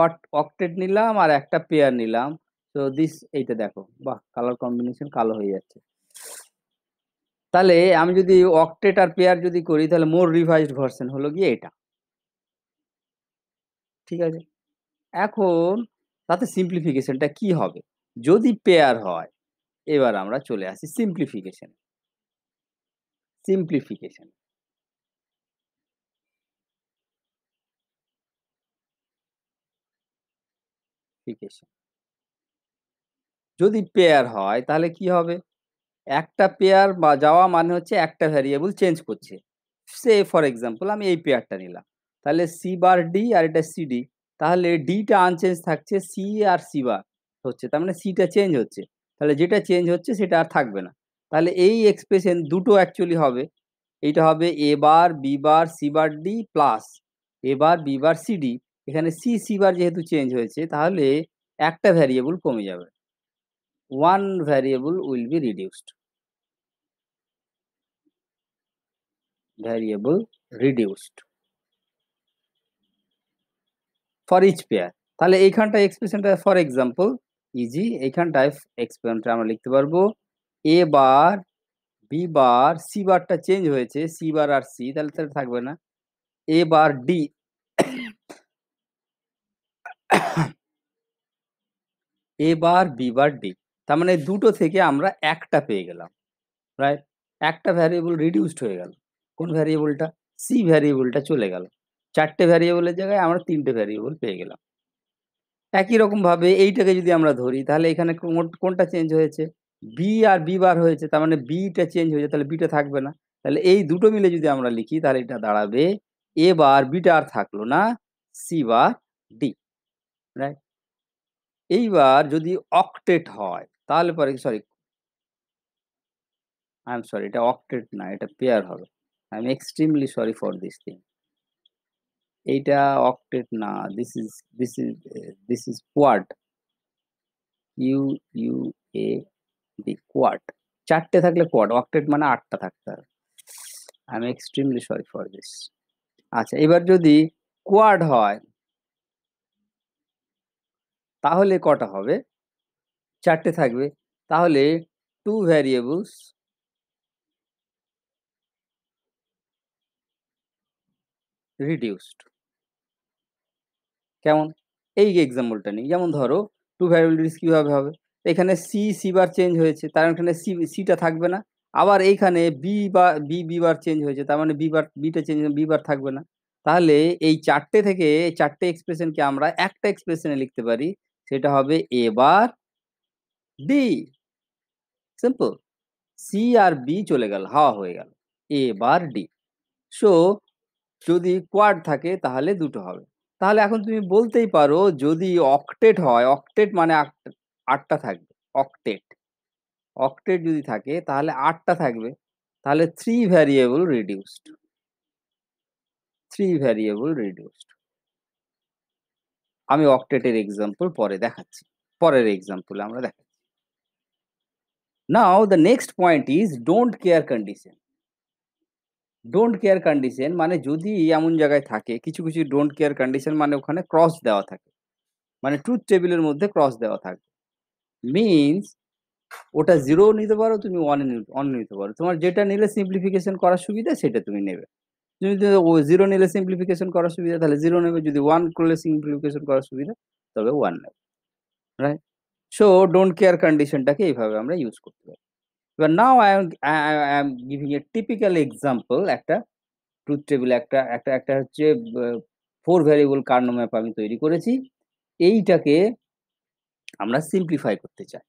Speaker 1: অকটেট নিলাম আর একটা পেয়ার নিলাম তো দিস এইটা দেখো বাহ কালার কম্বিনেশন কালো হয়ে যাচ্ছে তাহলে আমি যদি অকটেট আর পেয়ার যদি করি তাহলে মোর রিভাইজড ভার্সন হলো গিয়ে এটা ঠিক আছে এখন তাতে সিম্পলিফিকেশনটা কি হবে যদি পেয়ার হয় এবার আমরা চলে আসি সিম্পলিফিকেশন সিম্পলিফিকেশন অ্যাপ্লিকেশন যদি পেয়ার হয় তাহলে কি হবে একটা পেয়ার বা যাওয়া মানে হচ্ছে একটা ভ্যারিয়েবল চেঞ্জ করছে সে ফর এক্সাম্পল আমি এই পেয়ারটা নিলাম তাহলে সি বার ডি আর এটা সি ডি তাহলে ডিটা আনচেঞ্জ থাকছে সি আর সি বার হচ্ছে তার মানে সিটা চেঞ্জ হচ্ছে তাহলে যেটা চেঞ্জ হচ্ছে সেটা আর থাকবে না তাহলে এই এক্সপ্রেশন দুটো অ্যাকচুয়ালি হবে এইটা হবে A bar B bar C bar D plus A bar B bar C D এখানে সি সি বার যেহেতু চেঞ্জ হয়েছে তাহলে একটা ভ্যারিয়েবল কমে যাবে one variable will be reduced variable reduced for each pair তাহলে এইখানটায় এক্সপ্রেশনটা ফর এক্সাম্পল ইজি এইখানটায় এক্সপ্রেশনটা আমরা লিখতে পারবো A bar B bar C বারটা চেঞ্জ হয়েছে সি বার আর সি তাহলে তাহলে থাকবে না A bar D A bar B bar D তার মানে দুটো থেকে আমরা একটা পেয়ে গেলাম রাইট একটা ভ্যারিয়েবল রিডিউসড হয়ে গেল কোন ভ্যারিয়েবলটা সি ভ্যারিয়েবলটা চলে গেল চারটে ভ্যারিয়েবলের জায়গায় আমরা তিনটে ভ্যারিয়েবল পেয়ে গেলাম একই রকমভাবে এইটাকে যদি আমরা ধরি তাহলে এখানে কোনটা চেঞ্জ হয়েছে বি আর বি বার হয়েছে তার মানে বিটা চেঞ্জ হয়েছে তাহলে বিটা থাকবে না তাহলে এই দুটো মিলে যদি আমরা লিখি তাহলে এটা দাঁড়াবে এ বার বিটা আর থাকলো না সি বার ডি রাইট এইবার যদি অকটেট হয় তাহলে পরে সরি আই এম সরি এটা অকটেট না এটা পেয়ার হবে I am extremely sorry for this thing এইটা অকটেট না this is this is this is quad you you A D quad চারটে থাকলে কোয়াড অকটেট মানে আটটা থাকতে হবে I am extremely sorry for this আচ্ছা এবার যদি কোয়াড হয় তাহলে কটা হবে চারটে থাকবে তাহলে টু ভ্যারিয়েবলস রিডিউসড কেমন এই এক্সাম্পলটা নিই যেমন ধরো টু ভ্যারিয়েবল রিডিউস কীভাবে হবে এখানে সি সি বার চেঞ্জ হয়েছে তার মানে এখানে সি সিটা থাকবে না আবার এইখানে বি বা বি বি বার চেঞ্জ হয়েছে তার মানে বি বার বিটা চেঞ্জ বি বার থাকবে না তাহলে এই চারটে থেকে চারটে এক্সপ্রেশনকে আমরা একটা এক্সপ্রেশনে লিখতে পারি সেটা হবে A bar D simple C আর বি চলে গেল হাওয়া হয়ে গেল এ বার ডি সো যদি কোয়াড থাকে তাহলে দুটো হবে তাহলে এখন তুমি বলতেই পারো যদি অকটেট হয় অকটেট মানে আটটা থাকবে অকটেট অকটেট যদি থাকে তাহলে আটটা থাকবে তাহলে three variable reduced three variable reduced আমি অক্টেটের এক্সাম্পল পরে দেখাচ্ছি পরের এক্সাম্পল আমরা দেখাচ্ছি now the next point is don't care condition don't care condition মানে যদি এমন জায়গায় থাকে কিছু কিছু ডোন্ট কেয়ার কন্ডিশন মানে ওখানে ক্রস দেওয়া থাকে মানে ট্রুথ টেবিলের মধ্যে ক্রস দেওয়া থাকে মিনস ওটা জিরো নিতে পারো তুমি ওয়ানে ওয়ান নিতে পারো তোমার যেটা নিলে সিম্পলিফিকেশন করার সুবিধা সেটা তুমি নেবে তুমি যদি জিরো নিলে সিম্পলিফিকেশন করার সুবিধা তাহলে জিরো নেবে যদি ওয়ান করলে সিম্পলিফিকেশন করার সুবিধা তবে ওয়ান নেবে রাইট সো ডোন্ট কেয়ার কন্ডিশনটাকে এইভাবে আমরা ইউজ করতে পারি এবার now I am I am giving a typical example একটা ট্রুথ টেবিল একটা একটা একটা হচ্ছে ফোর ভ্যারিয়েবল কার্নো ম্যাপ আমি তৈরি করেছি এইটাকে আমরা সিম্পলিফাই করতে চাই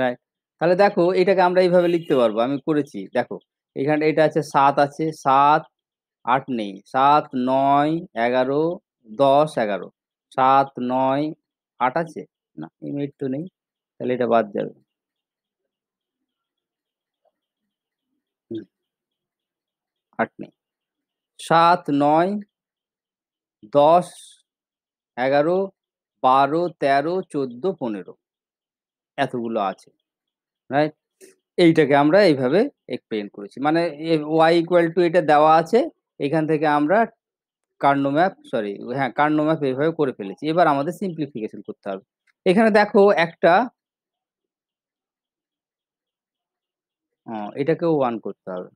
Speaker 1: রাইট তাহলে দেখো এটাকে আমরা এইভাবে লিখতে পারবো আমি করেছি দেখো এখানে এটা আছে সাত আছে সাত আট নেই সাত নয় এগারো দশ এগারো সাত নয় আট আছে না এই মিনিট তো নেই তাহলে এটা বাদ যাবে আট নেই সাত নয় দশ এগারো বারো তেরো চোদ্দো পনেরো এতগুলো আছে রাইট এইটাকে আমরা এইভাবে এক্সপ্লেন করেছি মানে ওয়াই ইকুয়াল টু এটা দেওয়া আছে এখান থেকে আমরা কার্নো ম্যাপ সরি হ্যাঁ কার্নো ম্যাপ এইভাবে করে ফেলেছি এবার আমাদের সিম্পলিফিকেশন করতে হবে এখানে দেখো একটা হ্যাঁ, এটাকেও ওয়ান করতে হবে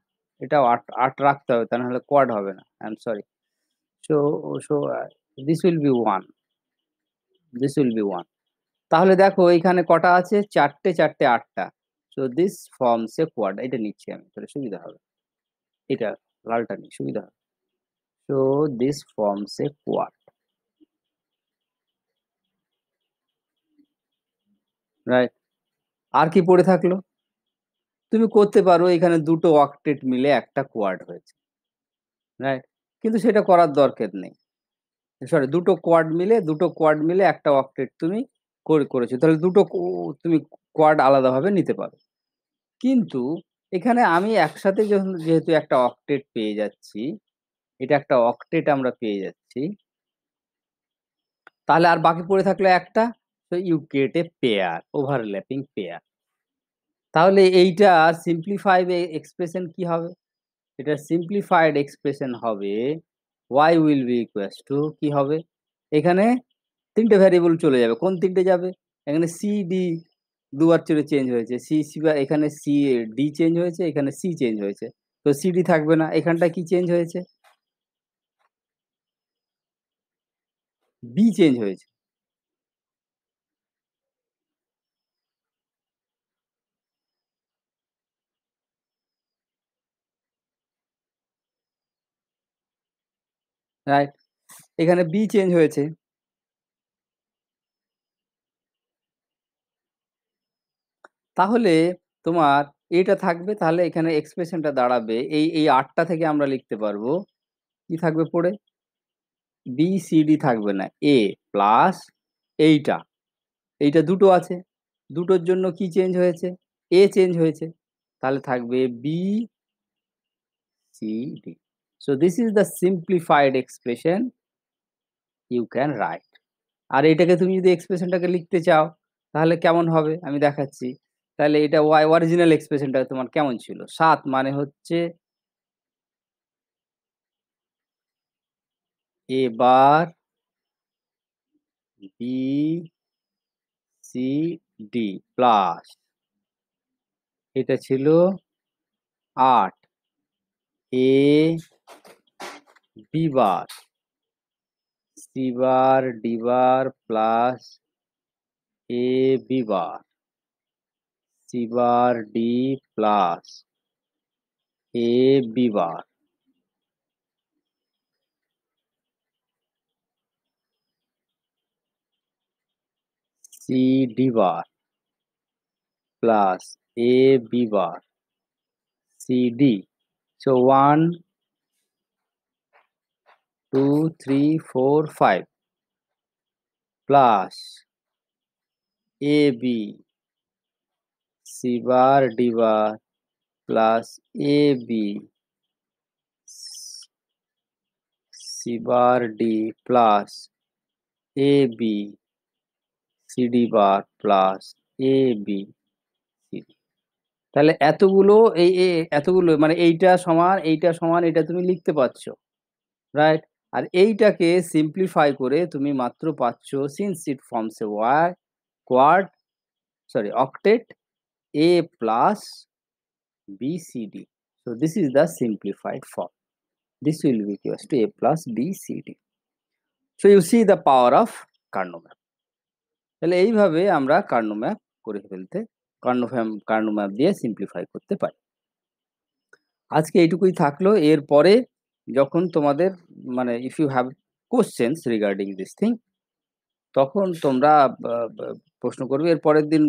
Speaker 1: এটাও আট আট রাখতে হবে তা নাহলে কোয়াড হবে না I am sorry so so this will be one this will be one তাহলে দেখো এখানে কটা আছে চারটে চারটে আটটা so this forms a quad এটা নিচ্ছি আমি তাহলে সুবিধা হবে এটা লালটা নিই সুবিধা হবে So this forms a quad. Right আর কি পড়ে থাকলো তুমি করতে পারো এখানে দুটো অকটেট মিলে একটা কোয়াড হয়েছে রাইট কিন্তু সেটা করার দরকার নেই সরি দুটো কোয়াড মিলে দুটো কোয়াড মিলে একটা অকটেট তুমি করেছো তাহলে দুটো তুমি কোয়াড আলাদাভাবে নিতে পারো কিন্তু এখানে আমি একসাথে যেহেতু একটা অকটেট পেয়ে যাচ্ছি এটা একটা অক্টেট আমরা পেয়ে যাচ্ছি তাহলে আর বাকি পড়ে থাকলো একটা তো you get a pair overlapping pair তাহলে এইটা সিম্পলিফাইড এক্সপ্রেশন কি হবে এটা সিম্পলিফাইড এক্সপ্রেশন হবে Y will be equals to কি হবে এখানে তিনটে ভ্যারিয়েবল চলে যাবে কোন তিনটে যাবে এখানে সি ডি দুবার চলে চেঞ্জ হয়েছে সি সি বা এখানে সি ডি চেঞ্জ হয়েছে এখানে সি চেঞ্জ হয়েছে তো সি ডি থাকবে না এখানটা কি চেঞ্জ হয়েছে বি চেঞ্জ হয়েছে রাইট এখানে বি চেঞ্জ হয়েছে তাহলে তোমার এটা থাকবে তাহলে এখানে এক্সপ্রেশনটা দাঁড়াবে এই এই আটটা থেকে আমরা লিখতে পারবো কি থাকবে পড়ে বি সি ডি থাকবে না এ প্লাস এইটা এইটা দুটো আছে দুটোর জন্য কি চেঞ্জ হয়েছে এ চেঞ্জ হয়েছে তাহলে থাকবে B C D so this is the simplified expression you can write আর এটাকে তুমি যদি এক্সপ্রেশনটাকে লিখতে চাও তাহলে কেমন হবে আমি দেখাচ্ছি তাহলে এটা ওয়াই অরিজিনাল এক্সপ্রেশনটা তোমার কেমন ছিল সাত মানে হচ্ছে এবার বি সি ডি প্লাস এটা ছিল আট A B bar C bar D bar plus A B bar C bar D plus A B bar C D bar plus A B bar C D. So 1, 2, 3, 4, 5 plus A B C bar D bar plus A B C bar D plus A B C D bar plus A B C D তাহলে এতগুলো এই এতগুলো মানে এইটা সমান এইটা সমান এটা তুমি লিখতে পাচ্ছ রাইট আর এইটাকে সিম্পলিফাই করে তুমি মাত্র পাচ্ছ since it forms a Y quad sorry octet A plus B C D so this is the form form this will be Q to A plus B C D so you see the power of map তাহলে এইভাবে আমরা Karnaugh map করে ফেলতে Karnaugh Karnaugh map দিয়ে simplify করতে পারি আজকে এইটুকুই থাকলো এরপরে যখন তোমাদের মানে if you have questions regarding this thing তখন তোমরা প্রশ্ন করবে এর পরের দিন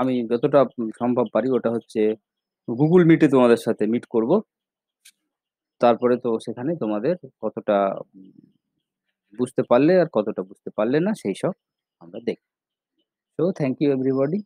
Speaker 1: আমি যতটা সম্ভব পারি ওটা হচ্ছে গুগল মিটে তোমাদের সাথে মিট করব তারপরে তো সেখানে তোমাদের কতটা বুঝতে পারলে আর কতটা বুঝতে পারলে না সেই সব আমরা দেখি সো থ্যাংক ইউ এভরিবডি